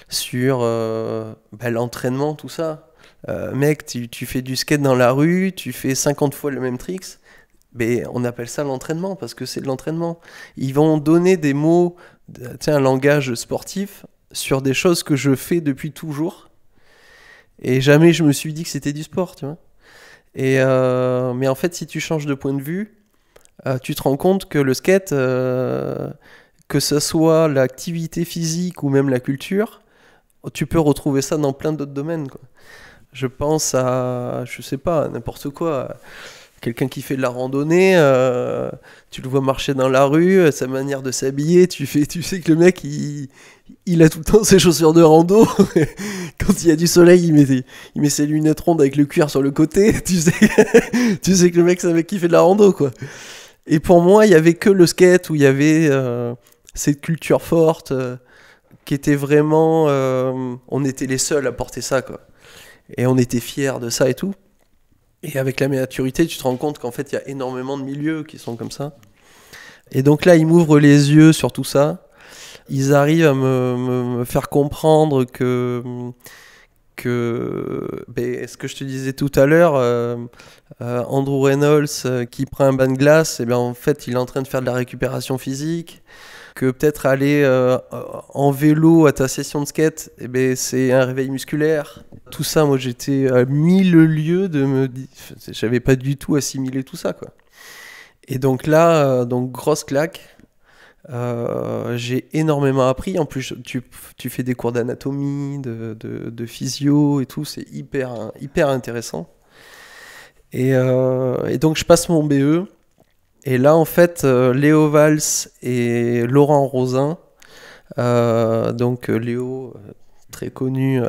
S2: sur euh, bah, l'entraînement, tout ça. Euh, mec, tu, tu, fais du skate dans la rue, tu fais 50 fois le même tricks, mais on appelle ça l'entraînement parce que c'est de l'entraînement. Ils vont donner des mots, un langage sportif sur des choses que je fais depuis toujours. Et jamais je me suis dit que c'était du sport, tu vois. Et euh, mais en fait, si tu changes de point de vue, tu te rends compte que le skate, que ce soit l'activité physique ou même la culture, tu peux retrouver ça dans plein d'autres domaines. Je pense à, je sais pas, n'importe quoi. Quelqu'un qui fait de la randonnée, euh, tu le vois marcher dans la rue, euh, sa manière de s'habiller, tu, fais, tu sais que le mec, il, a tout le temps ses chaussures de rando. Quand il y a du soleil, il met, ses lunettes rondes avec le cuir sur le côté. Tu sais, tu sais que le mec, c'est un mec qui fait de la rando, quoi. Et pour moi, il y avait que le skate où il y avait euh, cette culture forte qui était vraiment. Euh, on était les seuls à porter ça, quoi. Et on était fiers de ça et tout. Et avec la maturité, tu te rends compte qu'en fait, il y a énormément de milieux qui sont comme ça. Et donc là, ils m'ouvrent les yeux sur tout ça. Ils arrivent à me, faire comprendre que que ben, ce que je te disais tout à l'heure, euh, euh, Andrew Reynolds qui prend un bain de glace, eh ben, en fait il est en train de faire de la récupération physique que peut-être aller euh, en vélo à ta session de skate, eh ben, c'est un réveil musculaire. Tout ça, moi j'étais à mille lieux de me dire, j'avais pas du tout assimilé tout ça. Quoi. Et donc là, euh, donc grosse claque, euh, j'ai énormément appris. En plus, tu, fais des cours d'anatomie, de, physio et tout, c'est hyper, hyper intéressant. Et, et donc je passe mon BE. Et là, en fait, euh, Léo Valls et Laurent Rosin, euh, donc euh, Léo, très connu,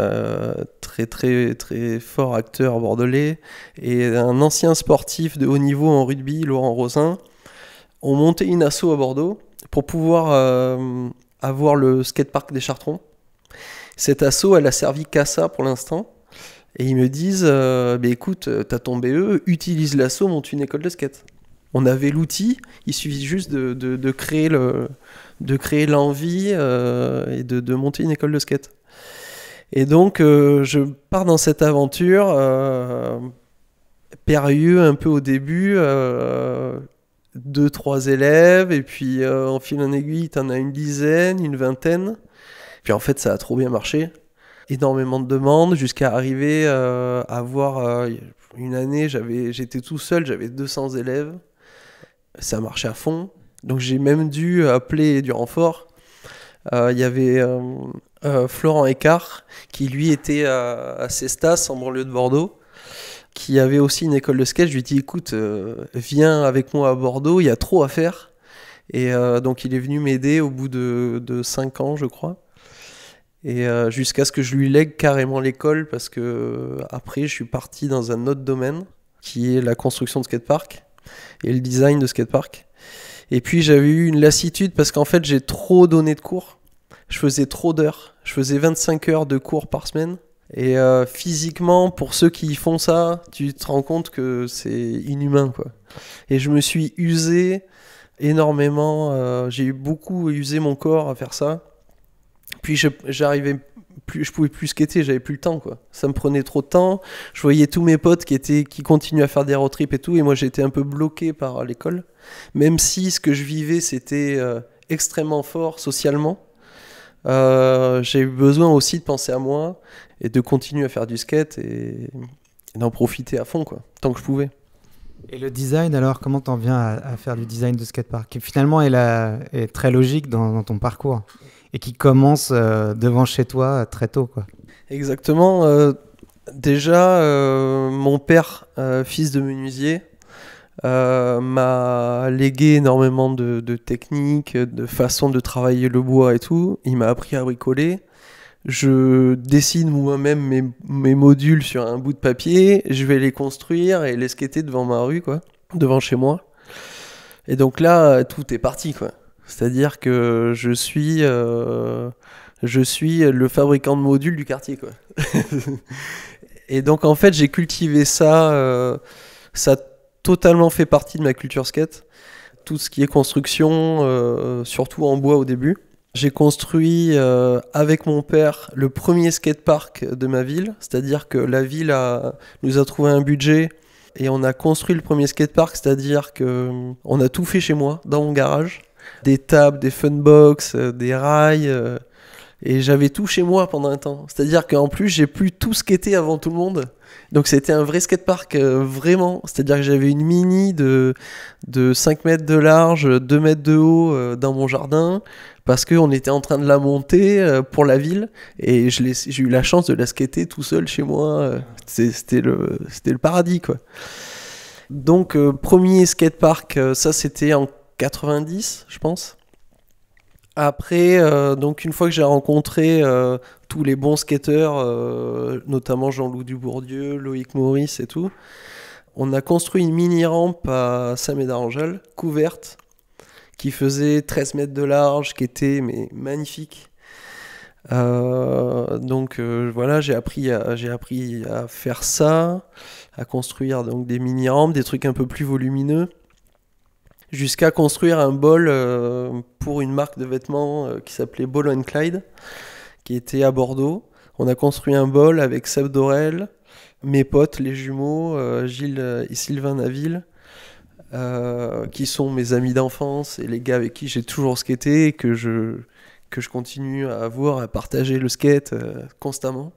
S2: très très très fort acteur bordelais, et un ancien sportif de haut niveau en rugby, Laurent Rosin, ont monté une asso à Bordeaux pour pouvoir avoir le skatepark des Chartrons. Cette assaut, elle a servi qu'à ça pour l'instant. Et ils me disent, bah, écoute, t'as ton BE, utilise l'assaut, monte une école de skate on avait l'outil, il suffit juste de, créer le, de créer l'envie euh, et de, monter une école de skate. Et donc euh, je pars dans cette aventure euh, périlleux un peu au début, euh, deux trois élèves et puis en fil en aiguille en as une dizaine, une vingtaine. Puis en fait ça a trop bien marché, énormément de demandes jusqu'à arriver à avoir une année j'avais j'étais tout seul, j'avais 200 élèves ça marchait à fond. Donc j'ai même dû appeler du renfort. Euh, il y avait euh, euh, Florent Écart, qui lui était à, Sestas, en banlieue de Bordeaux, qui avait aussi une école de skate. Je lui ai dit, écoute, viens avec moi à Bordeaux, il y a trop à faire. Et donc il est venu m'aider au bout de, 5 ans, je crois et jusqu'à ce que je lui lègue carrément l'école parce que après je suis parti dans un autre domaine qui est la construction de skatepark et le design de skatepark. Et puis j'avais eu une lassitude parce qu'en fait j'ai trop donné de cours. Je faisais trop d'heures. Je faisais 25 heures de cours par semaine. Et euh, physiquement, pour ceux qui font ça, tu te rends compte que c'est inhumain. quoi. Et je me suis usé énormément. Euh, j'ai j'ai beaucoup usé mon corps à faire ça. Puis j'arrivais plus, je pouvais plus skater, j'avais plus le temps quoi. Ça me prenait trop de temps. Je voyais tous mes potes qui étaient, qui continuaient à faire des road trips et tout, et moi j'étais un peu bloqué par euh, l'école. Même si ce que je vivais c'était euh, extrêmement fort socialement, euh, j'ai eu besoin aussi de penser à moi et de continuer à faire du skate et, d'en profiter à
S3: fond quoi, tant que je pouvais. Et le design, alors, comment t'en viens à, faire du design de skatepark Qui finalement est, est très logique dans ton parcours et qui commence euh, devant chez toi euh, très tôt. Quoi.
S2: Exactement. Euh, déjà, mon père, fils de menuisier, m'a légué énormément de, techniques, de façons de travailler le bois et tout. Il m'a appris à bricoler. Je dessine moi-même mes, mes, modules sur un bout de papier. Je vais les construire et les skater devant ma rue, quoi, devant chez moi. Et donc là, tout est parti, quoi. C'est-à-dire que je suis, euh, je suis le fabricant de modules du quartier. Quoi. et donc, en fait, j'ai cultivé ça. Euh, ça a totalement fait partie de ma culture skate. Tout ce qui est construction, euh, surtout en bois au début. J'ai construit avec mon père le premier skatepark de ma ville. C'est-à-dire que la ville nous a trouvé un budget et on a construit le premier skatepark, c'est-à-dire que on a tout fait chez moi, dans mon garage des tables, des funbox, euh, des rails. Euh, et j'avais tout chez moi pendant un temps. C'est-à-dire qu'en plus, j'ai pu tout skater avant tout le monde. Donc c'était un vrai skatepark, euh, vraiment. C'est-à-dire que j'avais une mini de, de 5 mètres de large, 2 mètres de haut dans mon jardin, parce qu'on était en train de la monter pour la ville, et j'ai eu la chance de la skater tout seul chez moi. C'était le, le paradis, quoi. Donc premier skatepark, ça c'était en 90, je pense. Après, euh, donc une fois que j'ai rencontré euh, tous les bons skateurs, euh, notamment Jean-Loup Dubourdieu, Loïc Maurice et tout, on a construit une mini-rampe à saint médard en couverte, qui faisait 13 mètres de large, qui était mais, magnifique. donc voilà, j'ai appris, à, appris à faire ça, à construire donc des mini-rampes, des trucs un peu plus volumineux jusqu'à construire un bol euh, pour une marque de vêtements euh, qui s'appelait Ball and Clyde, qui était à Bordeaux. On a construit un bol avec Seb Dorel, mes potes, les jumeaux, euh, Gilles et Sylvain Naville, euh, qui sont mes amis d'enfance et les gars avec qui j'ai toujours skaté et que je, que je continue à avoir, à partager le skate constamment,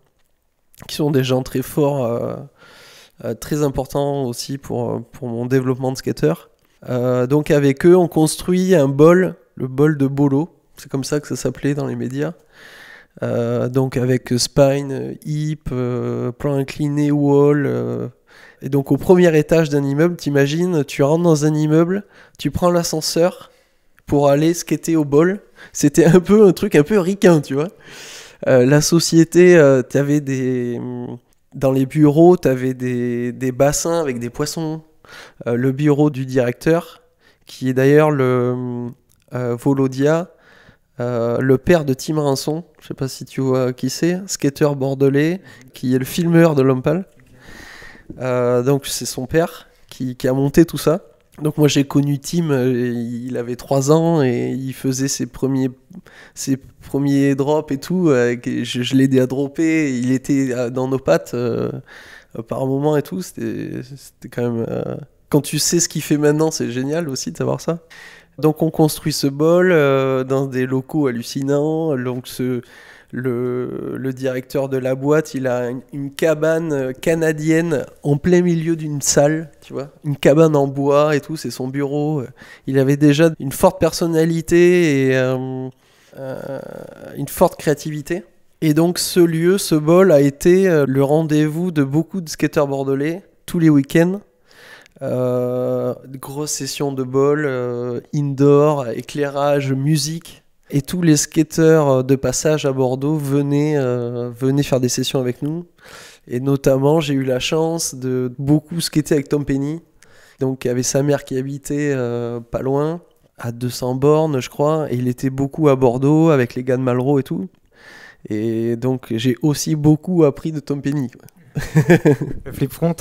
S2: qui sont des gens très forts, euh, très importants aussi pour, pour mon développement de skateur. Euh, donc avec eux, on construit un bol, le bol de Bolo. C'est comme ça que ça s'appelait dans les médias. Euh, donc avec spine, hip, euh, plan incliné, wall. et donc au premier étage d'un immeuble, t'imagines, tu rentres dans un immeuble, tu prends l'ascenseur pour aller skater au bol. C'était un peu un truc un peu ricain, tu vois. la société, avais des... Dans les bureaux, tu avais des bassins avec des poissons euh, le bureau du directeur, qui est d'ailleurs le euh, Volodia, euh, le père de Tim Rinson, je sais pas si tu vois qui c'est, skater bordelais, qui est le filmeur de Lompal. donc c'est son père qui, a monté tout ça. Donc moi j'ai connu Tim, il avait 3 ans et il faisait ses premiers, ses premiers drops et tout. Je, je l'ai aidé à dropper, il était dans nos pattes. Euh, par moment et tout. C'était quand même. Euh, quand tu sais ce qu'il fait maintenant, c'est génial aussi de savoir ça. Donc on construit ce bol euh, dans des locaux hallucinants. Donc ce, le, directeur de la boîte, il a une, cabane canadienne en plein milieu d'une salle, tu vois. Une cabane en bois et tout, c'est son bureau. Il avait déjà une forte personnalité et une forte créativité. Et donc ce lieu, ce bol a été euh, le rendez-vous de beaucoup de skateurs bordelais tous les week-ends. Euh, grosse session de bol, euh, indoor, éclairage, musique. Et tous les skateurs euh, de passage à Bordeaux venaient, venaient faire des sessions avec nous. Et notamment, j'ai eu la chance de beaucoup skater avec Tom Penny. Donc, il y avait sa mère qui habitait pas loin, à 200 bornes, je crois. Et il était beaucoup à Bordeaux avec les gars de Malraux et tout. Et donc, j'ai aussi beaucoup appris de Tom Penny. le flip front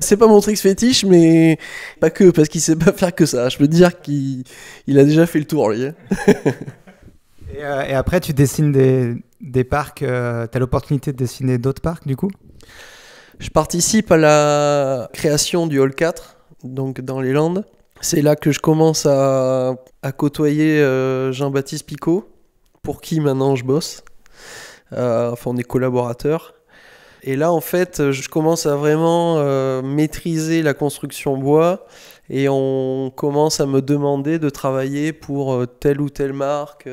S2: C'est pas mon trick fétiche, mais pas que, parce qu'il sait pas faire que ça. Je peux dire qu'il a déjà fait le tour, lui. Hein.
S3: Euh, et, après, tu dessines des, parcs. Euh, tu as l'opportunité de dessiner d'autres parcs, du coup Je participe à la
S2: création du Hall 4, donc dans les Landes. C'est là que je commence à, côtoyer euh, Jean-Baptiste Picot, pour qui maintenant je bosse. Euh, enfin on est collaborateurs. Et là, en fait, je commence à vraiment euh, maîtriser la construction bois et on commence à me demander de travailler pour euh, telle ou telle marque,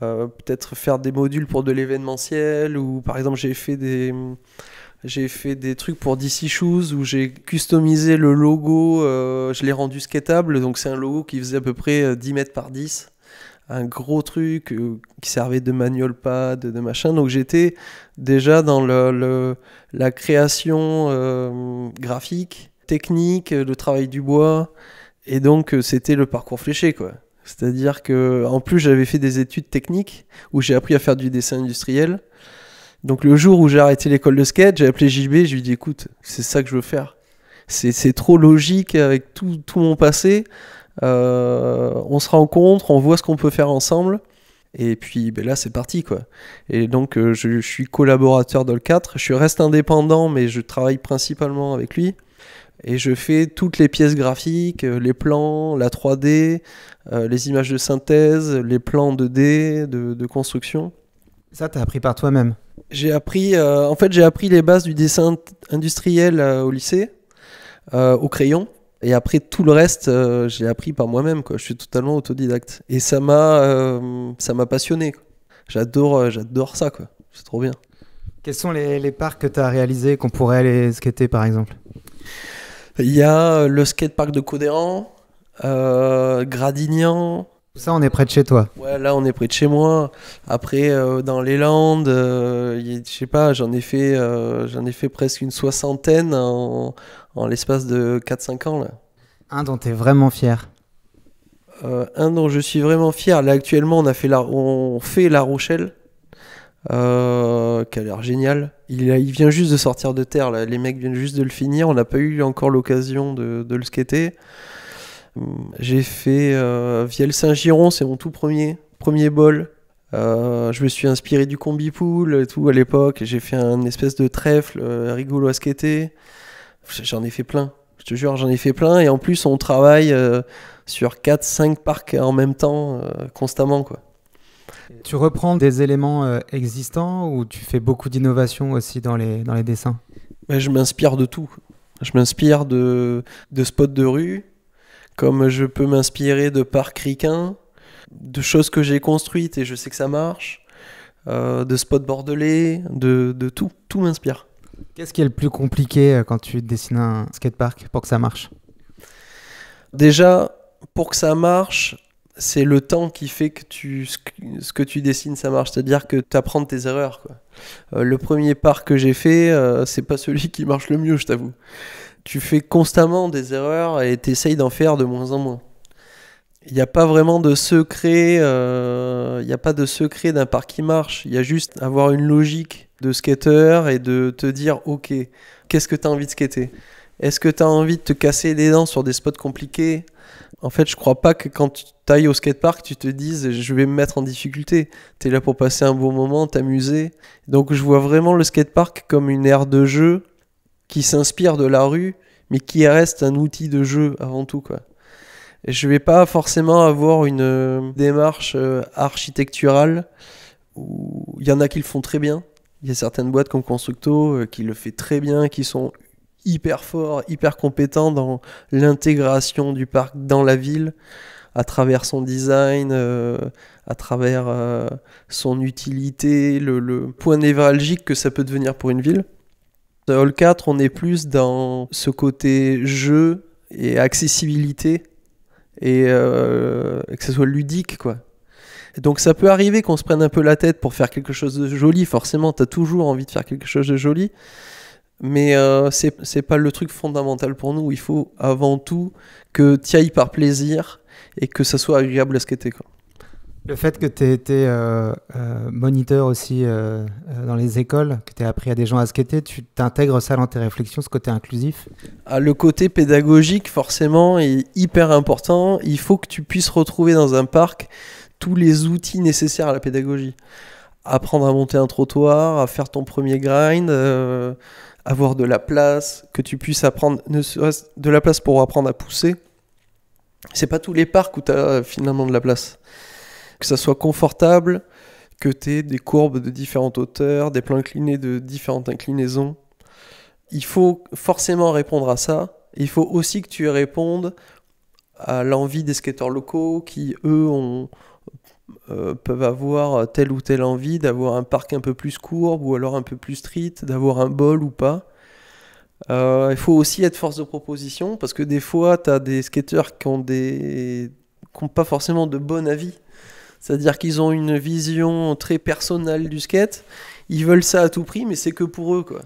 S2: peut-être faire des modules pour de l'événementiel ou par exemple, j'ai fait des. J'ai fait des trucs pour DC Shoes où j'ai customisé le logo, je l'ai rendu skatable, donc c'est un logo qui faisait à peu près 10 mètres par 10 un gros truc euh, qui servait de manual pad, de machin. Donc j'étais déjà dans le, la création euh, graphique, technique, le travail du bois. Et donc euh, c'était le parcours fléché, quoi. C'est-à-dire que, en plus, j'avais fait des études techniques où j'ai appris à faire du dessin industriel. Donc le jour où j'ai arrêté l'école de skate, j'ai appelé JB, je lui ai dit écoute, c'est ça que je veux faire. C'est trop logique avec tout, tout mon passé. Euh, on se rencontre, on voit ce qu'on peut faire ensemble. Et puis ben là, c'est parti quoi. Et donc, euh, je, suis collaborateur de 4. Je reste indépendant, mais je travaille principalement avec lui. Et je fais toutes les pièces graphiques, euh, les plans, la 3D, les images de synthèse, les plans 2D de, construction.
S3: Ça, t'as appris par
S2: toi-même J'ai appris, en fait, j'ai appris les bases du dessin industriel au lycée, au crayon. Et après, tout le reste, euh, j'ai appris par moi-même. Je suis totalement autodidacte. Et ça m'a euh, m'a passionné. J'adore euh, j'adore ça. C'est trop bien. Quels
S3: sont les, parcs que tu as réalisés qu'on pourrait aller skater, par exemple
S2: Il y a le skatepark de Codéran, Gradignan,
S3: ça, on est près de chez toi.
S2: Ouais, là, on est près de chez moi. Après, euh, dans les Landes, euh, je sais pas, j'en ai fait, euh, j'en ai fait presque une soixantaine en, l'espace de 4-5 ans là.
S3: Un dont tu es vraiment fier.
S2: un dont je suis vraiment fier. Là, actuellement, on a fait la, on fait La Rochelle, qui a l'air génial. Il, vient juste de sortir de terre. Les mecs viennent juste de le finir. On n'a pas eu encore l'occasion de le skater. J'ai fait euh, Vielle Saint-Giron, c'est mon tout premier, premier bol. Euh, je me suis inspiré du combi pool tout à l'époque. J'ai fait un espèce de trèfle euh, rigolo à skater. J'en ai fait plein. Je te jure, j'en ai fait plein. Et en plus, on travaille euh, sur 4-5 parcs en même temps, constamment. quoi.
S3: Tu reprends des éléments existants ou tu fais beaucoup d'innovations aussi dans les, dans les dessins ben, Je m'inspire de tout. Je
S2: m'inspire de, de spots de rue, comme je peux m'inspirer de parcs ricains, de choses que j'ai construites et je sais que ça marche, euh, de spots bordelais,
S3: de, tout. Tout m'inspire. Qu'est-ce qui est le plus compliqué euh, quand tu dessines un skatepark pour que ça marche Déjà, pour que ça marche,
S2: c'est le temps qui fait que tu, ce que tu dessines, ça marche. C'est-à-dire que tu apprends tes erreurs. Euh, le premier parc que j'ai fait, c'est pas celui qui marche le mieux, je t'avoue tu fais constamment des erreurs et t'essayes d'en faire de moins en moins. Il n'y a pas vraiment de secret, euh, il n'y a pas de secret d'un parc qui marche. Il y a juste avoir une logique de skater et de te dire ok, qu'est-ce que tu as envie de skater Est-ce que tu as envie de te casser les dents sur des spots compliqués En fait, je crois pas que quand tu ailles au skatepark, tu te dises je vais me mettre en difficulté. Tu es là pour passer un bon moment, t'amuser. Donc je vois vraiment le skatepark comme une aire de jeu qui s'inspire de la rue, mais qui reste un outil de jeu avant tout. Quoi. Et je vais pas forcément avoir une euh, démarche euh, architecturale où il y en a qui le font très bien. Il y a certaines boîtes comme Constructo euh, qui le fait très bien, qui sont hyper forts, hyper compétents dans l'intégration du parc dans la ville à travers son design, à travers son utilité, le, point névralgique que ça peut devenir pour une ville. Hall 4, on est plus dans ce côté jeu et accessibilité et euh, que ce soit ludique quoi. Donc ça peut arriver qu'on se prenne un peu la tête pour faire quelque chose de joli, forcément t'as toujours envie de faire quelque chose de joli, mais euh, c'est pas le truc fondamental pour nous, il faut avant tout que t'y ailles par plaisir et que ça soit agréable à skater quoi.
S3: Le fait que tu aies été euh, euh, moniteur aussi euh, dans les écoles, que tu aies appris à des gens à skater, tu t'intègres ça dans tes réflexions, ce côté inclusif
S2: ah, Le côté pédagogique, forcément, est hyper important. Il faut que tu puisses retrouver dans un parc tous les outils nécessaires à la pédagogie. Apprendre à monter un trottoir, à faire ton premier grind, avoir de la place, que tu puisses apprendre, ne de la place pour apprendre à pousser. C'est pas tous les parcs où tu as finalement de la place que ça soit confortable, que tu aies des courbes de différentes hauteurs, des plans inclinés de différentes inclinaisons. Il faut forcément répondre à ça. Il faut aussi que tu répondes à l'envie des skateurs locaux qui, eux, ont, euh, peuvent avoir telle ou telle envie d'avoir un parc un peu plus courbe ou alors un peu plus street, d'avoir un bol ou pas. Euh, il faut aussi être force de proposition parce que des fois, tu as des skateurs qui ont des qui n'ont pas forcément de bon avis c'est-à-dire qu'ils ont une vision très personnelle du skate. Ils veulent ça à tout prix, mais c'est que pour eux, quoi.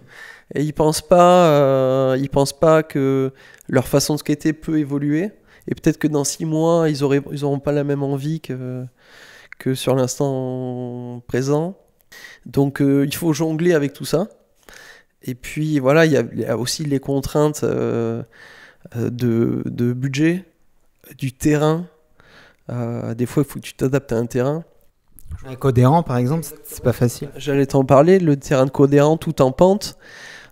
S2: Et ils pensent pas, euh, ils pensent pas que leur façon de skater peut évoluer. Et peut-être que dans six mois, ils n'auront auront pas la même envie que que sur l'instant présent. Donc, euh, il faut jongler avec tout ça. Et puis voilà, il y, a aussi les contraintes euh, de, de budget, du terrain, euh, des fois, il faut que tu t'adaptes à un terrain. un à par exemple, c'est pas facile. J'allais t'en parler, le terrain de Codéran tout en pente.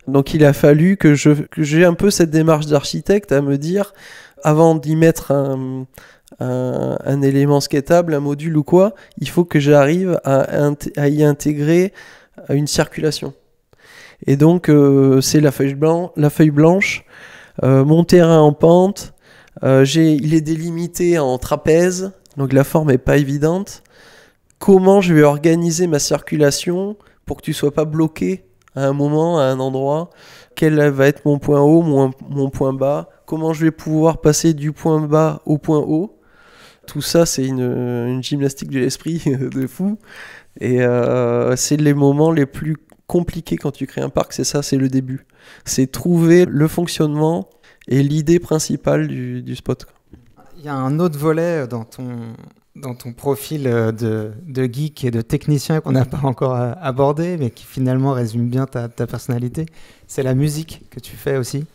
S2: Donc, il a fallu que j'ai que un peu cette démarche d'architecte à me dire, avant d'y mettre un, un, élément skatable, un module ou quoi, il faut que j'arrive à, à, y intégrer une circulation. Et donc, euh, c'est la feuille, la feuille blanche, euh, mon terrain en pente, euh, il est délimité en trapèze, donc la forme n'est pas évidente. Comment je vais organiser ma circulation pour que tu sois pas bloqué à un moment, à un endroit Quel va être mon point haut, mon, point bas Comment je vais pouvoir passer du point bas au point haut Tout ça, c'est une, gymnastique de l'esprit de fou. Et euh, c'est les moments les plus compliqués quand tu crées un parc, c'est ça, c'est le début. C'est trouver le fonctionnement
S3: et l'idée principale du, spot. Il y a un autre volet euh, dans ton, dans ton profil euh, de, geek et de technicien qu'on n'a pas encore euh, abordé, mais qui finalement résume bien ta, personnalité, c'est la musique que tu fais aussi.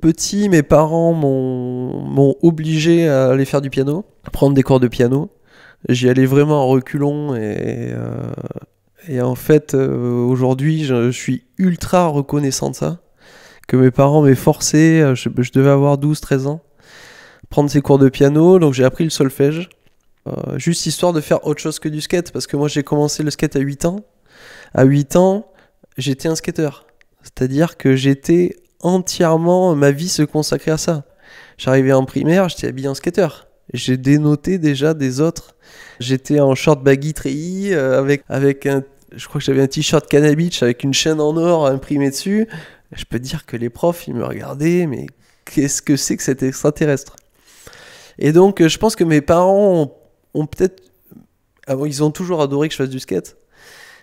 S3: Petit, mes parents m'ont obligé à aller faire du piano, à prendre
S2: des cours de piano. J'y allais vraiment en reculons et, et en fait, aujourd'hui, je, suis ultra reconnaissant de ça que mes parents m'aient forcé, euh, je, devais avoir 12-13 ans, prendre ses cours de piano, donc j'ai appris le solfège. Euh, juste histoire de faire autre chose que du skate, parce que moi j'ai commencé le skate à 8 ans. À 8 ans, j'étais un skateur. C'est-à-dire que j'étais entièrement, ma vie se consacrait à ça. J'arrivais en primaire, j'étais habillé en skateur. J'ai dénoté déjà des autres. J'étais en short baggy treillis, euh, avec, avec un, je crois que j'avais un t-shirt Cannabis avec une chaîne en or imprimée dessus je peux dire que les profs, ils me regardaient, mais qu'est-ce que c'est que cet extraterrestre Et donc, euh, je pense que mes parents ont, peut-être. Ah ils ont toujours adoré que je fasse du skate,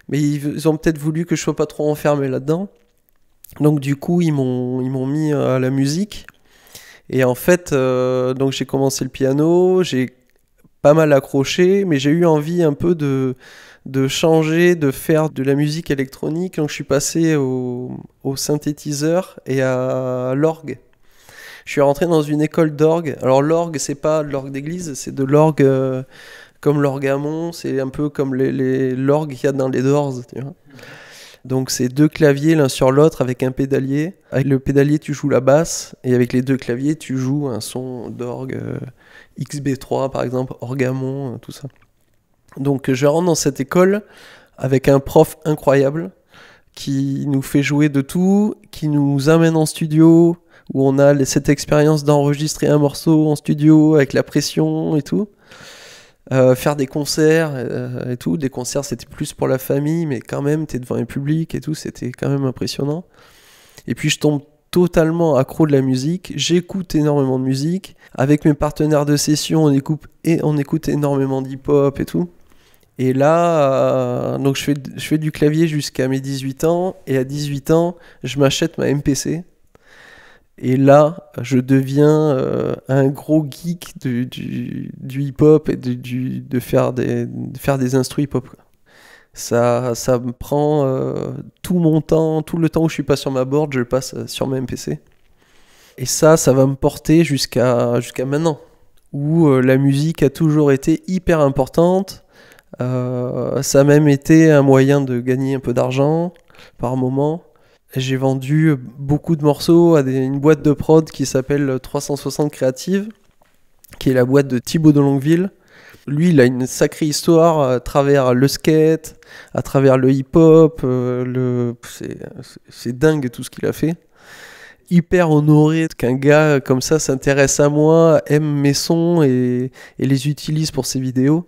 S2: mais ils ont peut-être voulu que je sois pas trop enfermé là-dedans. Donc, du coup, ils m'ont, ils m'ont mis à la musique. Et en fait, euh, donc j'ai commencé le piano, j'ai pas mal accroché, mais j'ai eu envie un peu de de changer, de faire de la musique électronique. Donc je suis passé au, synthétiseur et à l'orgue. Je suis rentré dans une école d'orgue. Alors l'orgue, c'est pas l'orgue d'église, c'est de l'orgue euh, comme l'orgamon, c'est un peu comme l'orgue les, qu'il y a dans les Doors. donc c'est deux claviers l'un sur l'autre avec un pédalier. Avec le pédalier tu joues la basse et avec les deux claviers tu joues un son d'orgue euh, XB3 par exemple, orgamon, euh, tout ça. Donc euh, je rentre dans cette école avec un prof incroyable qui nous fait jouer de tout, qui nous amène en studio, où on a cette expérience d'enregistrer un morceau en studio avec la pression et tout. Euh, faire des concerts euh, et tout. Des concerts, c'était plus pour la famille, mais quand même, t'es devant un public et tout, c'était quand même impressionnant. Et puis, je tombe totalement accro de la musique. J'écoute énormément de musique. Avec mes partenaires de session, on écoute, et on écoute énormément d'hip-hop et tout. Et là, euh, donc je fais, du clavier jusqu'à mes 18 ans. Et à 18 ans, je m'achète ma MPC. Et là, je deviens euh, un gros geek du, hip-hop et de, de, faire des, instruments hip-hop. Ça, ça me prend euh, tout mon temps, tout le temps où je suis pas sur ma board, je passe sur ma MPC. Et ça, ça va me porter jusqu'à maintenant, où la musique a toujours été hyper importante. Euh, ça a même été un moyen de gagner un peu d'argent par moment. J'ai vendu beaucoup de morceaux à une boîte de prod qui s'appelle 360 Creative, qui est la boîte de Thibaut de Longueville. Lui, il a une sacrée histoire à travers le skate, à travers le hip-hop. Euh, c'est dingue tout ce qu'il a fait. Hyper honoré qu'un gars comme ça s'intéresse à moi, aime mes sons et les utilise pour ses vidéos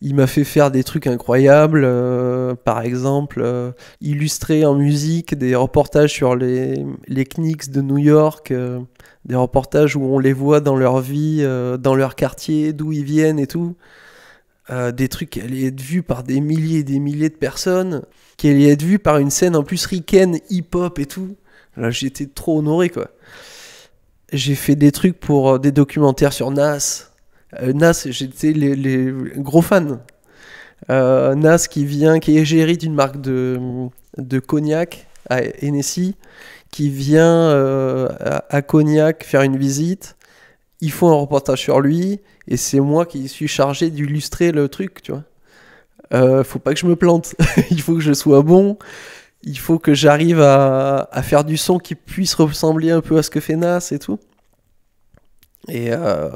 S2: il m'a fait faire des trucs incroyables, euh, par exemple euh, illustrer en musique des reportages sur les, Knicks de New York, euh, des reportages où on les voit dans leur vie, dans leur quartier, d'où ils viennent et tout. des trucs qui allaient être vus par des milliers et des milliers de personnes, qui allaient être vus par une scène en plus ricaine, hip-hop et tout. Là, j'étais trop honoré, quoi. J'ai fait des trucs pour des documentaires sur Nas, euh, Nas, j'étais les, gros fan. Euh, Nas qui vient, qui est une d'une marque de, de cognac à Hennessy, qui vient euh, à, Cognac faire une visite ils font un reportage sur lui et c'est moi qui suis chargé d'illustrer le truc, tu vois. faut pas que je me plante, il faut que je sois bon, il faut que j'arrive à, à, faire du son qui puisse ressembler un peu à ce que fait Nas et tout. Et euh,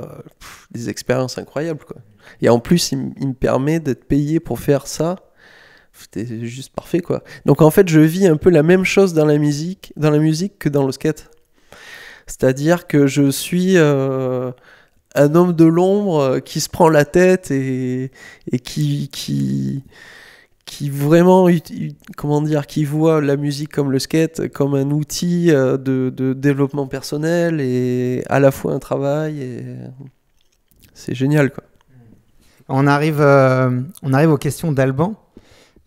S2: des expériences incroyables. Quoi. Et en plus, il, me permet d'être payé pour faire ça. C'était juste parfait. quoi. Donc en fait, je vis un peu la même chose dans la musique, dans la musique que dans le skate. C'est-à-dire que je suis euh, un homme de l'ombre euh, qui se prend la tête et, et qui, qui vraiment comment dire qui voit la musique comme le skate comme un outil euh, de, développement
S3: personnel et à la fois un travail et c'est génial quoi. On arrive euh, on arrive aux questions d'Alban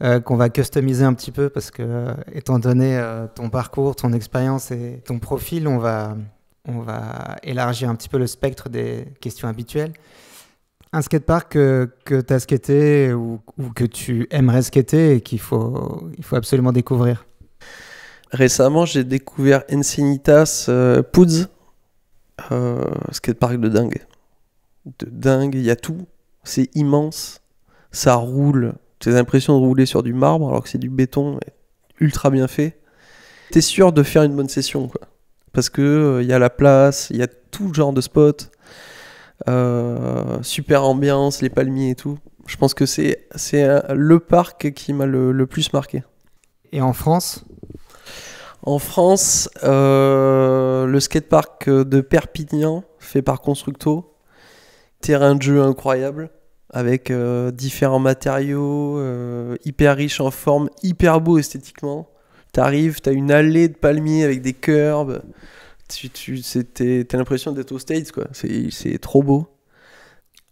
S3: euh, qu'on va customiser un petit peu parce que étant donné ton parcours, ton expérience et ton profil, on va on va élargir un petit peu le spectre des questions habituelles un skatepark que, que tu as skaté ou, que tu aimerais skater et qu'il faut, il faut absolument découvrir
S2: Récemment, j'ai découvert Encinitas euh, Puds, euh, skatepark de dingue. De dingue, il y a tout. C'est immense, ça roule. Tu as l'impression de rouler sur du marbre alors que c'est du béton ultra bien fait. Tu es sûr de faire une bonne session, quoi. Parce que euh, il y a la place, il y a tout genre de spots. Euh, super ambiance, les palmiers et tout. Je pense que c'est euh, le parc qui m'a le, plus marqué. Et en France En France, euh, le skatepark de Perpignan, fait par Constructo. Terrain de jeu incroyable avec différents matériaux, hyper riche en forme, hyper beau esthétiquement. T'arrives, t'as une allée de palmiers avec des curbs, tu, tu t'as l'impression d'être au States, quoi. C'est trop
S3: beau.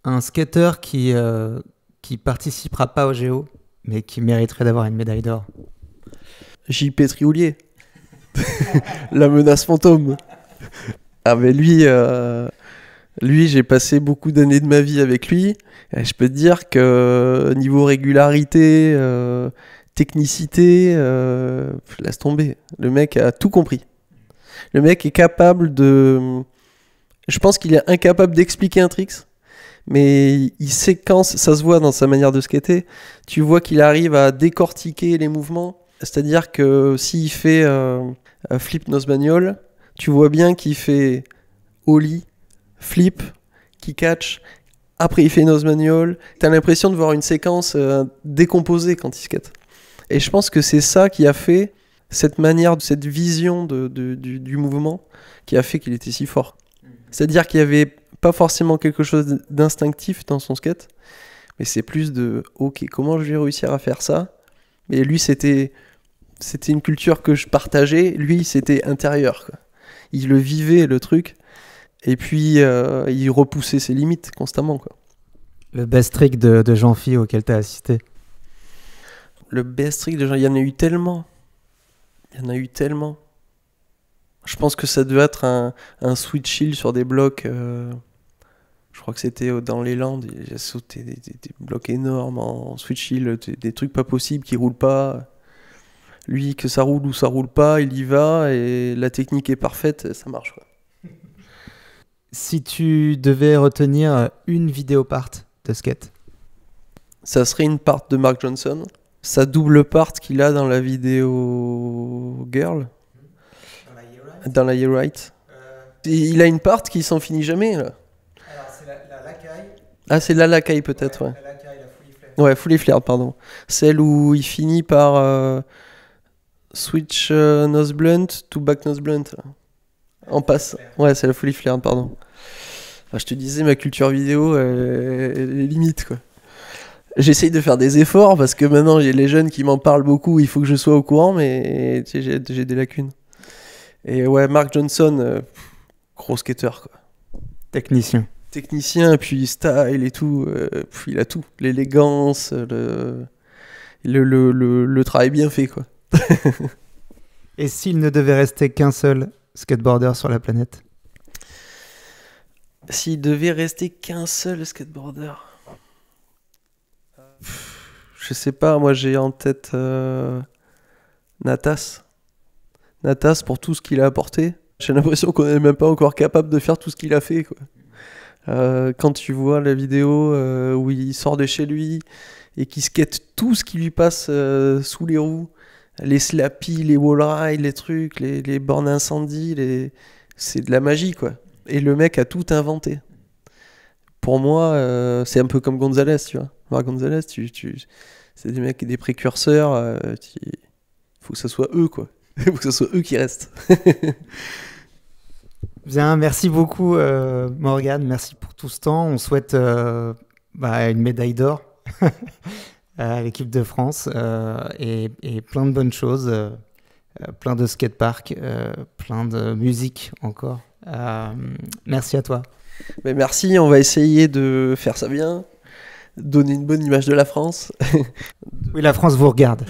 S3: Un skateur qui, euh, qui participera pas au Géo, mais qui mériterait d'avoir une médaille d'or. JP Trioulier.
S2: La menace fantôme. Ah, mais lui, euh, lui j'ai passé beaucoup d'années de ma vie avec lui. je peux te dire que niveau régularité, euh, technicité, laisse tomber. Le mec a tout compris. Le mec est capable de. Je pense qu'il est incapable d'expliquer un tricks, mais il séquence, ça se voit dans sa manière de skater. Tu vois qu'il arrive à décortiquer les mouvements. C'est-à-dire que s'il fait euh, flip nose bagnole, tu vois bien qu'il fait ollie, flip, qui catch, après il fait nose manual. T'as l'impression de voir une séquence euh, décomposée quand il skate. Et je pense que c'est ça qui a fait cette manière, cette vision de, du, mouvement qui a fait qu'il était si fort. Mhm. C'est-à-dire qu'il n'y avait pas forcément quelque chose d'instinctif dans son skate, mais c'est plus de ok, comment je vais réussir à faire ça Mais lui, c'était c'était une culture que je partageais, lui, c'était intérieur. Il le vivait, le truc, et puis euh, il repoussait ses limites constamment. Quoi.
S3: Le best trick de, Jean-Phi auquel tu as assisté
S2: Le best trick de Jean, il y en a eu tellement. Il y en a eu tellement. Je pense que ça devait être un, un switch shield sur des blocs. Euh, je crois que c'était dans les Landes. J'ai sauté des, blocs énormes en switch shield, des, trucs pas possibles qui roulent pas. Lui, que ça roule ou ça roule pas, il y va et la technique est parfaite, ça marche.
S3: Si tu devais retenir une vidéo part de skate,
S2: ça serait une part de Mark Johnson sa double part qu'il a dans la vidéo Girl. Dans la Year Right. Euh. Il a une part qui s'en finit jamais. Là. Alors, c'est la, la Lacaille. Ah, c'est la Lacaille peut-être, ouais. La Lacaille, la Fully Flared. Ouais, Fully pardon. Celle où il finit par euh, Switch euh, Nose Blunt to Back Nose Blunt. Là. En ah, passe. Ouais, c'est la Fully Flared, pardon. Enfin, je te disais, ma culture vidéo, est limite, quoi j'essaye de faire des efforts parce que maintenant j'ai les jeunes qui m'en parlent beaucoup, il faut que je sois au courant, mais j'ai des lacunes. Et ouais, Mark Johnson, euh, gros skater quoi. Technicien. Technicien, puis style et tout, euh, il a tout, l'élégance, euh, le... Le, le, travail bien
S3: fait quoi. et s'il ne devait rester qu'un seul skateboarder sur la planète
S2: S'il devait rester qu'un seul skateboarder je sais pas, moi j'ai en tête euh, Natas. Natas pour tout ce qu'il a apporté. J'ai l'impression qu'on n'est même pas encore capable de faire tout ce qu'il a fait. Quoi. Euh, quand tu vois la vidéo euh, où il sort de chez lui et qu'il skate tout ce qui lui passe sous les roues, les slappies, les wall rides, les trucs, les, bornes incendies c'est de la magie quoi. Et le mec a tout inventé. Pour moi, c'est un peu comme Gonzalez, tu vois. Gonzalez, c'est des mecs, des précurseurs. il euh, faut que ce soit eux, quoi. faut que ce soit eux qui restent.
S3: Bien, merci beaucoup euh, Morgane, merci pour tout ce temps. On souhaite euh, bah, une médaille d'or à l'équipe de France et, plein de bonnes choses, plein de skatepark, plein de musique encore. merci à toi.
S2: Mais merci, on va essayer de
S3: faire ça bien
S2: donner une bonne image de la France.
S3: oui, la France vous regarde.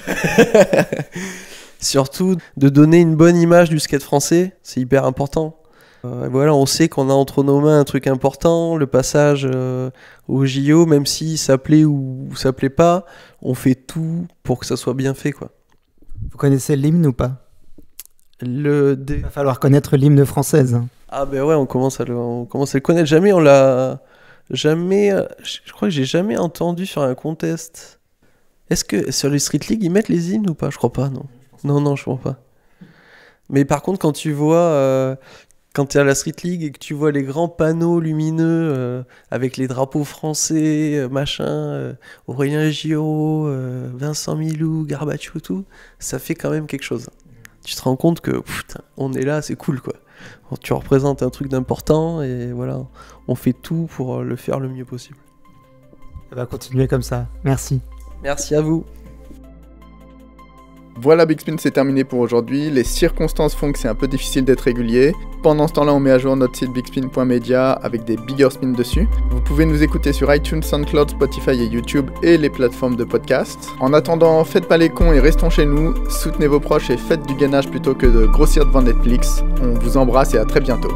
S2: Surtout de donner une bonne image du skate français, c'est hyper important. Euh, voilà, on sait qu'on a entre nos mains un truc important, le passage euh, au JO, même si ça plaît ou, ça plaît pas, on fait tout pour que ça soit bien fait, quoi.
S3: Vous connaissez l'hymne ou pas le Il va falloir connaître l'hymne française.
S2: Ah ben ouais, on commence à le, on commence à le connaître. Jamais on l'a, jamais. Euh, je crois que j'ai jamais entendu sur un contest. Est-ce que sur les Street League, ils mettent les hymnes ou pas Je crois pas, non. Non, non, je crois pas. Mais par contre, quand tu vois. Euh, quand tu es à la Street League et que tu vois les grands panneaux lumineux euh, avec les drapeaux français, machin, Aurélien Giraud, Vincent Milou, Garbaccio, tout, ça fait quand même quelque chose. Tu te rends compte que, putain, on est là, c'est cool, quoi tu représentes un truc d'important et voilà, on fait tout pour euh, le faire le mieux possible. On
S3: eh ben, va continuer comme ça. Merci.
S1: Merci à vous. Voilà Bigspin, c'est terminé pour aujourd'hui. Les circonstances font que c'est un peu difficile d'être régulier. Pendant ce temps-là, on met à jour notre site bigspin.media avec des bigger spins dessus. Vous pouvez nous écouter sur iTunes, SoundCloud, Spotify et YouTube et les plateformes de podcast. En attendant, faites pas les cons et restons chez nous. Soutenez vos proches et faites du gainage plutôt que de grossir devant Netflix. On vous embrasse et à très bientôt.